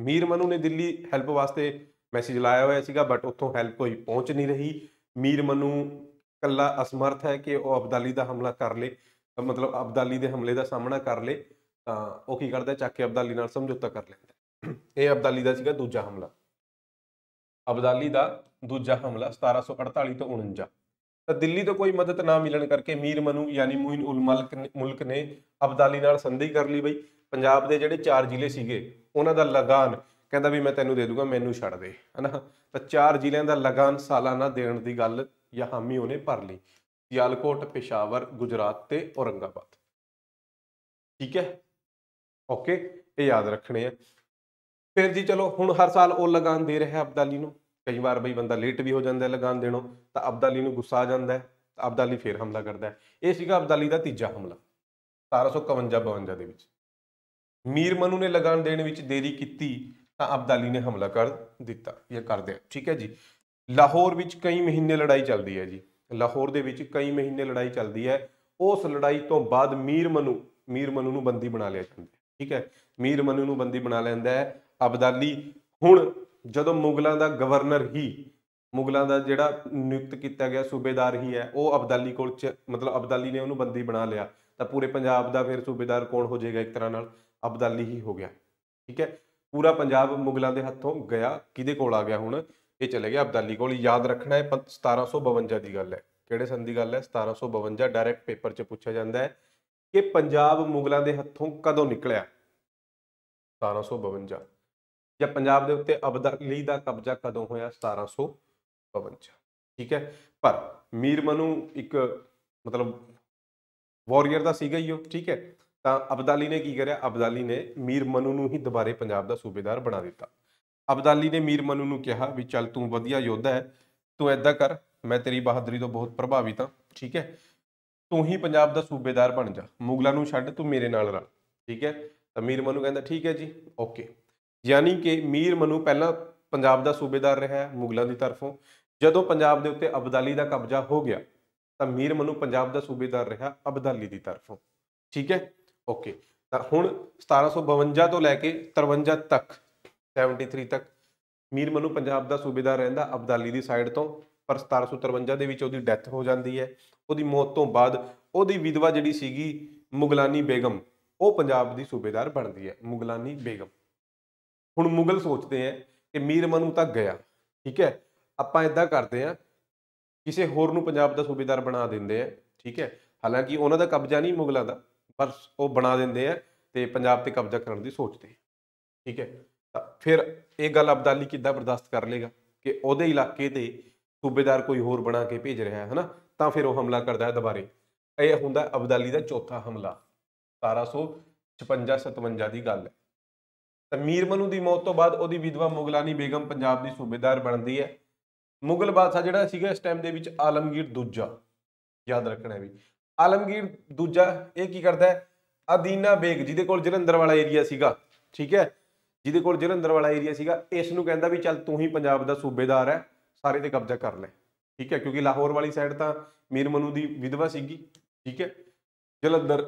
ਮੀਰ ਮਨੂ ਨੇ ਦਿੱਲੀ ਹੈਲਪ ਵਾਸਤੇ ਮੈਸੇਜ ਲਾਇਆ ਹੋਇਆ ਸੀਗਾ ਬਟ ਉੱਥੋਂ ਹੈਲਪ ਕੋਈ ਪਹੁੰਚ ਨਹੀਂ ਰਹੀ ਮੀਰ ਮਨੂ ਕੱਲਾ ਅਸਮਰਥ ਹੈ ਕਿ ਉਹ ਅਬਦਾਲੀ ਦਾ ਹਮਲਾ ਕਰ ਲੇ ਮਤਲਬ ਅਬਦਾਲੀ ਦੇ ਹਮਲੇ ਦਾ ਸਾਹਮਣਾ ਕਰ ਲੇ ਤਾਂ ਉਹ ਕੀ ਕਰਦਾ ਚੱਕ ਕੇ ਅਬਦਾਲੀ ਨਾਲ ਸਮਝੌਤਾ ਕਰ ਲੈਂਦਾ ਇਹ ਅਬਦਾਲੀ ਦਾ ਸੀਗਾ ਦੂਜਾ ਹਮਲਾ ਅਬਦਾਲੀ ਦਾ ਦੂਜਾ ਹਮਲਾ 1748 ਤੋਂ 49 ਤਾਂ ਦਿੱਲੀ ਤੋਂ ਕੋਈ ਮਦਦ ਨਾ ਮਿਲਣ ਕਰਕੇ ਮੀਰ ਮਨੂ ਯਾਨੀ ਮੁਹਿੰਨ ਉਲ ਮਲਕ ਮੁਲਕ ਨੇ ਅਬਦਾਲੀ ਨਾਲ ਸੰਧੀ ਕਰ ਲਈ ਬਈ ਪੰਜਾਬ ਦੇ ਜਿਹੜੇ ਚਾਰ ਜ਼ਿਲ੍ਹੇ ਸੀਗੇ ਉਹਨਾਂ ਦਾ ਲਗਾਨ ਕਹਿੰਦਾ ਵੀ ਮੈਂ ਤੈਨੂੰ ਦੇ ਦੂੰਗਾ ਮੈਨੂੰ ਛੱਡ ਦੇ ਹਨਾ ਤਾਂ ਚਾਰ ਜ਼ਿਲ੍ਹਿਆਂ ਦਾ ਲਗਾਨ ਸਾਲਾਨਾ ਦੇਣ ਦੀ ਗੱਲ ਯਹਾਮੀ ਉਹਨੇ ਭਰ ਲਈ ਸਿਆਲਕੋਟ ਪੇਸ਼ਾਵਰ ਗੁਜਰਾਤ ਤੇ ਔਰੰਗਾਬਾਦ ਠੀਕ ਹੈ ਓਕੇ ਇਹ ਯਾਦ ਰੱਖਣੇ ਆ ਫਿਰ ਜੀ ਚਲੋ ਹੁਣ ਹਰ ਸਾਲ ਉਹ ਲਗਾਨ ਦੇ ਰਿਹਾ ਅਬਦਾਲੀ ਨੂੰ ਕਈ ਵਾਰ ਬਈ ਬੰਦਾ ਲੇਟ ਵੀ ਹੋ ਜਾਂਦਾ ਲਗਾਨ ਦੇਣੋਂ ਤਾਂ ਅਬਦਾਲੀ ਨੂੰ ਗੁੱਸਾ ਆ ਜਾਂਦਾ ਤਾਂ ਅਬਦਾਲੀ ਫੇਰ ਹਮਲਾ ਕਰਦਾ ਇਹ ਸੀਗਾ ਅਬਦਾਲੀ ਦਾ ਤੀਜਾ ਹਮਲਾ 1751 52 ਦੇ ਵਿੱਚ ਮੀਰ ਮਨੂ ਨੇ ਲਗਾਨ ਦੇਣ ਵਿੱਚ ਦੇਰੀ ਕੀਤੀ ਤਾਂ ਅਬਦਾਲੀ ਨੇ ਹਮਲਾ ਕਰ ਦਿੱਤਾ ਜਾਂ ਕਰ ਦਿਆ ਠੀਕ ਹੈ ਜੀ ਲਾਹੌਰ ਵਿੱਚ ਕਈ ਮਹੀਨੇ ਲੜਾਈ ਚੱਲਦੀ ਹੈ ਜੀ ਲਾਹੌਰ ਦੇ ਵਿੱਚ ਕਈ ਮਹੀਨੇ ਲੜਾਈ ਚੱਲਦੀ ਹੈ ਉਸ ਲੜਾਈ ਤੋਂ ਬਾਅਦ ਮੀਰ ਮਨੂ ਮੀਰ ਮਨੂ ਨੂੰ ਬੰਦੀ ਬਣਾ ਲਿਆ ਜਾਂਦਾ ਠੀਕ ਹੈ ਮੀਰ ਮਨੂ ਨੂੰ ਬੰਦੀ ਬਣਾ ਲੈਂਦਾ ਹੈ ਅਬਦਾਲੀ ਹੁਣ ਜਦੋਂ ਮੁਗਲਾਂ ਦਾ ਗਵਰਨਰ ਹੀ ਮੁਗਲਾਂ ਦਾ ਜਿਹੜਾ ਨਿਯੁਕਤ ਕੀਤਾ ਗਿਆ ਸੂਬੇਦਾਰ ਹੀ ਹੈ ਉਹ ਅਬਦਾਲੀ ਕੋਲ ਚ ਮਤਲਬ ਅਬਦਾਲੀ ਨੇ ਉਹਨੂੰ ਬੰਦੀ ਬਣਾ ਲਿਆ ਤਾਂ ਪੂਰੇ ਪੰਜਾਬ ਦਾ ਫਿਰ ਸੂਬੇਦਾਰ ਕੌਣ ਹੋ ਜਾਏਗਾ ਇੱਕ ਤਰ੍ਹਾਂ ਨਾਲ ਅਬਦਾਲੀ ਹੀ ਹੋ ਗਿਆ ਠੀਕ ਹੈ ਪੂਰਾ ਪੰਜਾਬ ਮੁਗਲਾਂ ਦੇ ਹੱਥੋਂ ਗਿਆ ਕਿਹਦੇ ਕੋਲ ਆ ਗਿਆ ਹੁਣ ਇਹ ਚਲੇ ਗਿਆ ਅਬਦਾਲੀ ਕੋਲ ਯਾਦ ਰੱਖਣਾ ਹੈ 1752 ਦੀ ਗੱਲ ਹੈ ਕਿਹੜੇ ਸਨ ਦੀ ਗੱਲ ਹੈ 1752 ਡਾਇਰੈਕਟ ਪੇਪਰ 'ਚ ਪੁੱਛਿਆ ਜਾਂਦਾ ਹੈ ਕਿ ਪੰਜਾਬ ਮੁਗਲਾਂ ਦੇ ਹੱਥੋਂ ਕਦੋਂ ਨਿਕਲਿਆ 1752 ਜਾਂ ਪੰਜਾਬ ਦੇ ਉੱਤੇ ਅਬਦਾਲੀ ਦਾ ਕਬਜ਼ਾ ਕਦੋਂ ਹੋਇਆ 1752 ਠੀਕ ਹੈ ਪਰ ਮੀਰ ਮਨੂ ਇੱਕ ਮਤਲਬ ਵਾਰੀਅਰ ਦਾ ਸੀਗਾ ਹੀ ਉਹ ਠੀਕ ਹੈ ਤਾਂ ਅਬਦਾਲੀ ਨੇ ਕੀ ਕਰਿਆ ਅਬਦਾਲੀ ਨੇ ਮੀਰ ਮਨੂ ਨੂੰ ਹੀ ਦੁਬਾਰੇ ਪੰਜਾਬ ਦਾ ਸੂਬੇਦਾਰ ਬਣਾ ਦਿੱਤਾ ਅਬਦਾਲੀ ਨੇ ਮੀਰ ਮਨੂ ਨੂੰ ਕਿਹਾ ਵੀ ਚੱਲ ਤੂੰ ਵਧੀਆ ਯੋਧਾ ਹੈ ਤੂੰ ਐਦਾਂ ਕਰ ਮੈਂ ਤੇਰੀ ਬਹਾਦਰੀ ਤੋਂ ਬਹੁਤ ਪ੍ਰਭਾਵਿਤ ਹਾਂ ਠੀਕ ਹੈ ਤੂੰ ਹੀ ਪੰਜਾਬ ਦਾ ਸੂਬੇਦਾਰ ਬਣ ਜਾ ਮੁਗਲਾਂ ਨੂੰ ਛੱਡ ਤੂੰ ਮੇਰੇ ਨਾਲ ਰਲ ਠੀਕ ਹੈ ਤਾਂ ਮੀਰ ਮਨੂ ਕਹਿੰਦਾ ਠੀਕ ਹੈ ਜੀ ਓਕੇ ਯਾਨੀ ਕਿ ਮੀਰ ਮਨੂ ਪਹਿਲਾਂ ਪੰਜਾਬ ਦਾ ਸੂਬੇਦਾਰ ਰਿਹਾ ਮੁਗਲਾਂ ਦੀ ਤਰਫੋਂ ਜਦੋਂ ਪੰਜਾਬ ਦੇ ਉੱਤੇ ਅਬਦਾਲੀ ਦਾ ਕਬਜ਼ਾ ਹੋ ਗਿਆ ਤਾਂ ਮੀਰ ਮਨੂ ਪੰਜਾਬ ਦਾ ਸੂਬੇਦਾਰ ਰਿਹਾ ਅਬਦਾਲੀ ਦੀ ਤਰਫੋਂ ਠੀਕ ਹੈ ਓਕੇ ਤਾਂ ਹੁਣ 1752 ਤੋਂ ਲੈ ਕੇ 53 ਤੱਕ 73 ਤੱਕ ਮੀਰ ਮਨੂ ਪੰਜਾਬ ਦਾ ਸੂਬੇਦਾਰ ਰਹਿੰਦਾ ਅਬਦਾਲੀ ਦੀ ਸਾਈਡ ਤੋਂ ਪਰ 1753 ਦੇ ਵਿੱਚ ਉਹਦੀ ਡੈਥ ਹੋ ਜਾਂਦੀ ਹੈ ਉਹਦੀ ਮੌਤ ਤੋਂ ਬਾਅਦ ਉਹਦੀ ਵਿਧਵਾ ਜਿਹੜੀ ਸੀਗੀ ਮੁਗਲਾਨੀ ਬੇਗਮ ਉਹ ਪੰਜਾਬ ਦੀ ਸੂਬੇਦਾਰ ਬਣਦੀ ਹੈ ਮੁਗਲਾਨੀ ਬੇਗਮ ਹੁਣ ਮੁਗਲ ਸੋਚਦੇ ਆ ਕਿ ਮੀਰ ਮਨੂ ਤਾਂ ਗਿਆ ਠੀਕ ਹੈ ਆਪਾਂ ਇਦਾਂ ਕਰਦੇ ਆ ਕਿਸੇ ਹੋਰ ਨੂੰ ਪੰਜਾਬ ਦਾ ਸੂਬੇਦਾਰ ਬਣਾ ਦਿੰਦੇ ਆ ਠੀਕ ਹੈ ਹਾਲਾਂਕਿ ਉਹਨਾਂ ਦਾ ਕਬਜ਼ਾ ਨਹੀਂ ਮੁਗਲਾਂ ਦਾ ਪਰ ਉਹ ਬਣਾ ਦਿੰਦੇ ਆ ਤੇ ਪੰਜਾਬ ਤੇ ਕਬਜ਼ਾ ਕਰਨ ਦੀ ਸੋਚਦੇ ਠੀਕ ਹੈ ਤਾਂ ਫਿਰ ਇਹ ਗੱਲ ਅਬਦਾਲੀ ਕਿੱਦਾਂ ਬਰਦਾਸ਼ਤ ਕਰ ਲੇਗਾ ਕਿ ਉਹਦੇ ਇਲਾਕੇ ਤੇ ਸੂਬੇਦਾਰ ਕੋਈ ਹੋਰ ਬਣਾ ਕੇ ਭੇਜ ਰਿਹਾ ਹੈ ਹਨਾ ਤਾਂ ਫਿਰ ਉਹ ਹਮਲਾ ਕਰਦਾ ਹੈ ਦੁਬਾਰੇ ਇਹ ਹੁੰਦਾ ਅਬਦਾਲੀ ਦਾ ਚੌਥਾ ਹਮਲਾ 1756 57 ਦੀ ਗੱਲ ਹੈ ਤਾਂ ਮੀਰ ਮਨੂ ਦੀ ਮੌਤ ਤੋਂ ਬਾਅਦ ਉਹਦੀ ਵਿਧਵਾ ਮੁਗਲਾਨੀ ਬੇਗਮ ਪੰਜਾਬ ਦੀ ਸੂਬੇਦਾਰ ਬਣਦੀ ਹੈ ਮੁਗਲ ਬਾਦਸ਼ਾਹ ਜਿਹੜਾ ਸੀਗਾ ਇਸ ਟਾਈਮ ਦੇ ਵਿੱਚ ਆਲਮਗੀਰ ਦੂਜਾ ਯਾਦ ਰੱਖਣਾ ਵੀ ਆਲਮਗੀਰ ਦੂਜਾ ਇਹ ਕੀ ਕਰਦਾ ਹੈ ਅਦੀਨਾ ਬੇਗ ਜਿਹਦੇ ਕੋਲ ਜਲੰਧਰ ਵਾਲਾ ਏਰੀਆ ਸੀਗਾ ਠੀਕ ਹੈ ਜਿਹਦੇ ਕੋਲ ਜਲੰਧਰ ਵਾਲਾ ਏਰੀਆ ਸੀਗਾ ਇਸ ਨੂੰ ਕਹਿੰਦਾ ਵੀ ਚੱਲ ਤੂੰ ਹੀ ਪੰਜਾਬ ਦਾ ਸੂਬੇਦਾਰ ਹੈ ਸਾਰੇ ਤੇ ਕਬਜ਼ਾ ਕਰ ਲੈ ਠੀਕ ਹੈ ਕਿਉਂਕਿ ਲਾਹੌਰ ਵਾਲੀ ਸਾਈਡ ਤਾਂ ਮੀਰ ਮਨੂ ਦੀ ਵਿਧਵਾ ਸੀਗੀ ਠੀਕ ਹੈ ਜਲੰਧਰ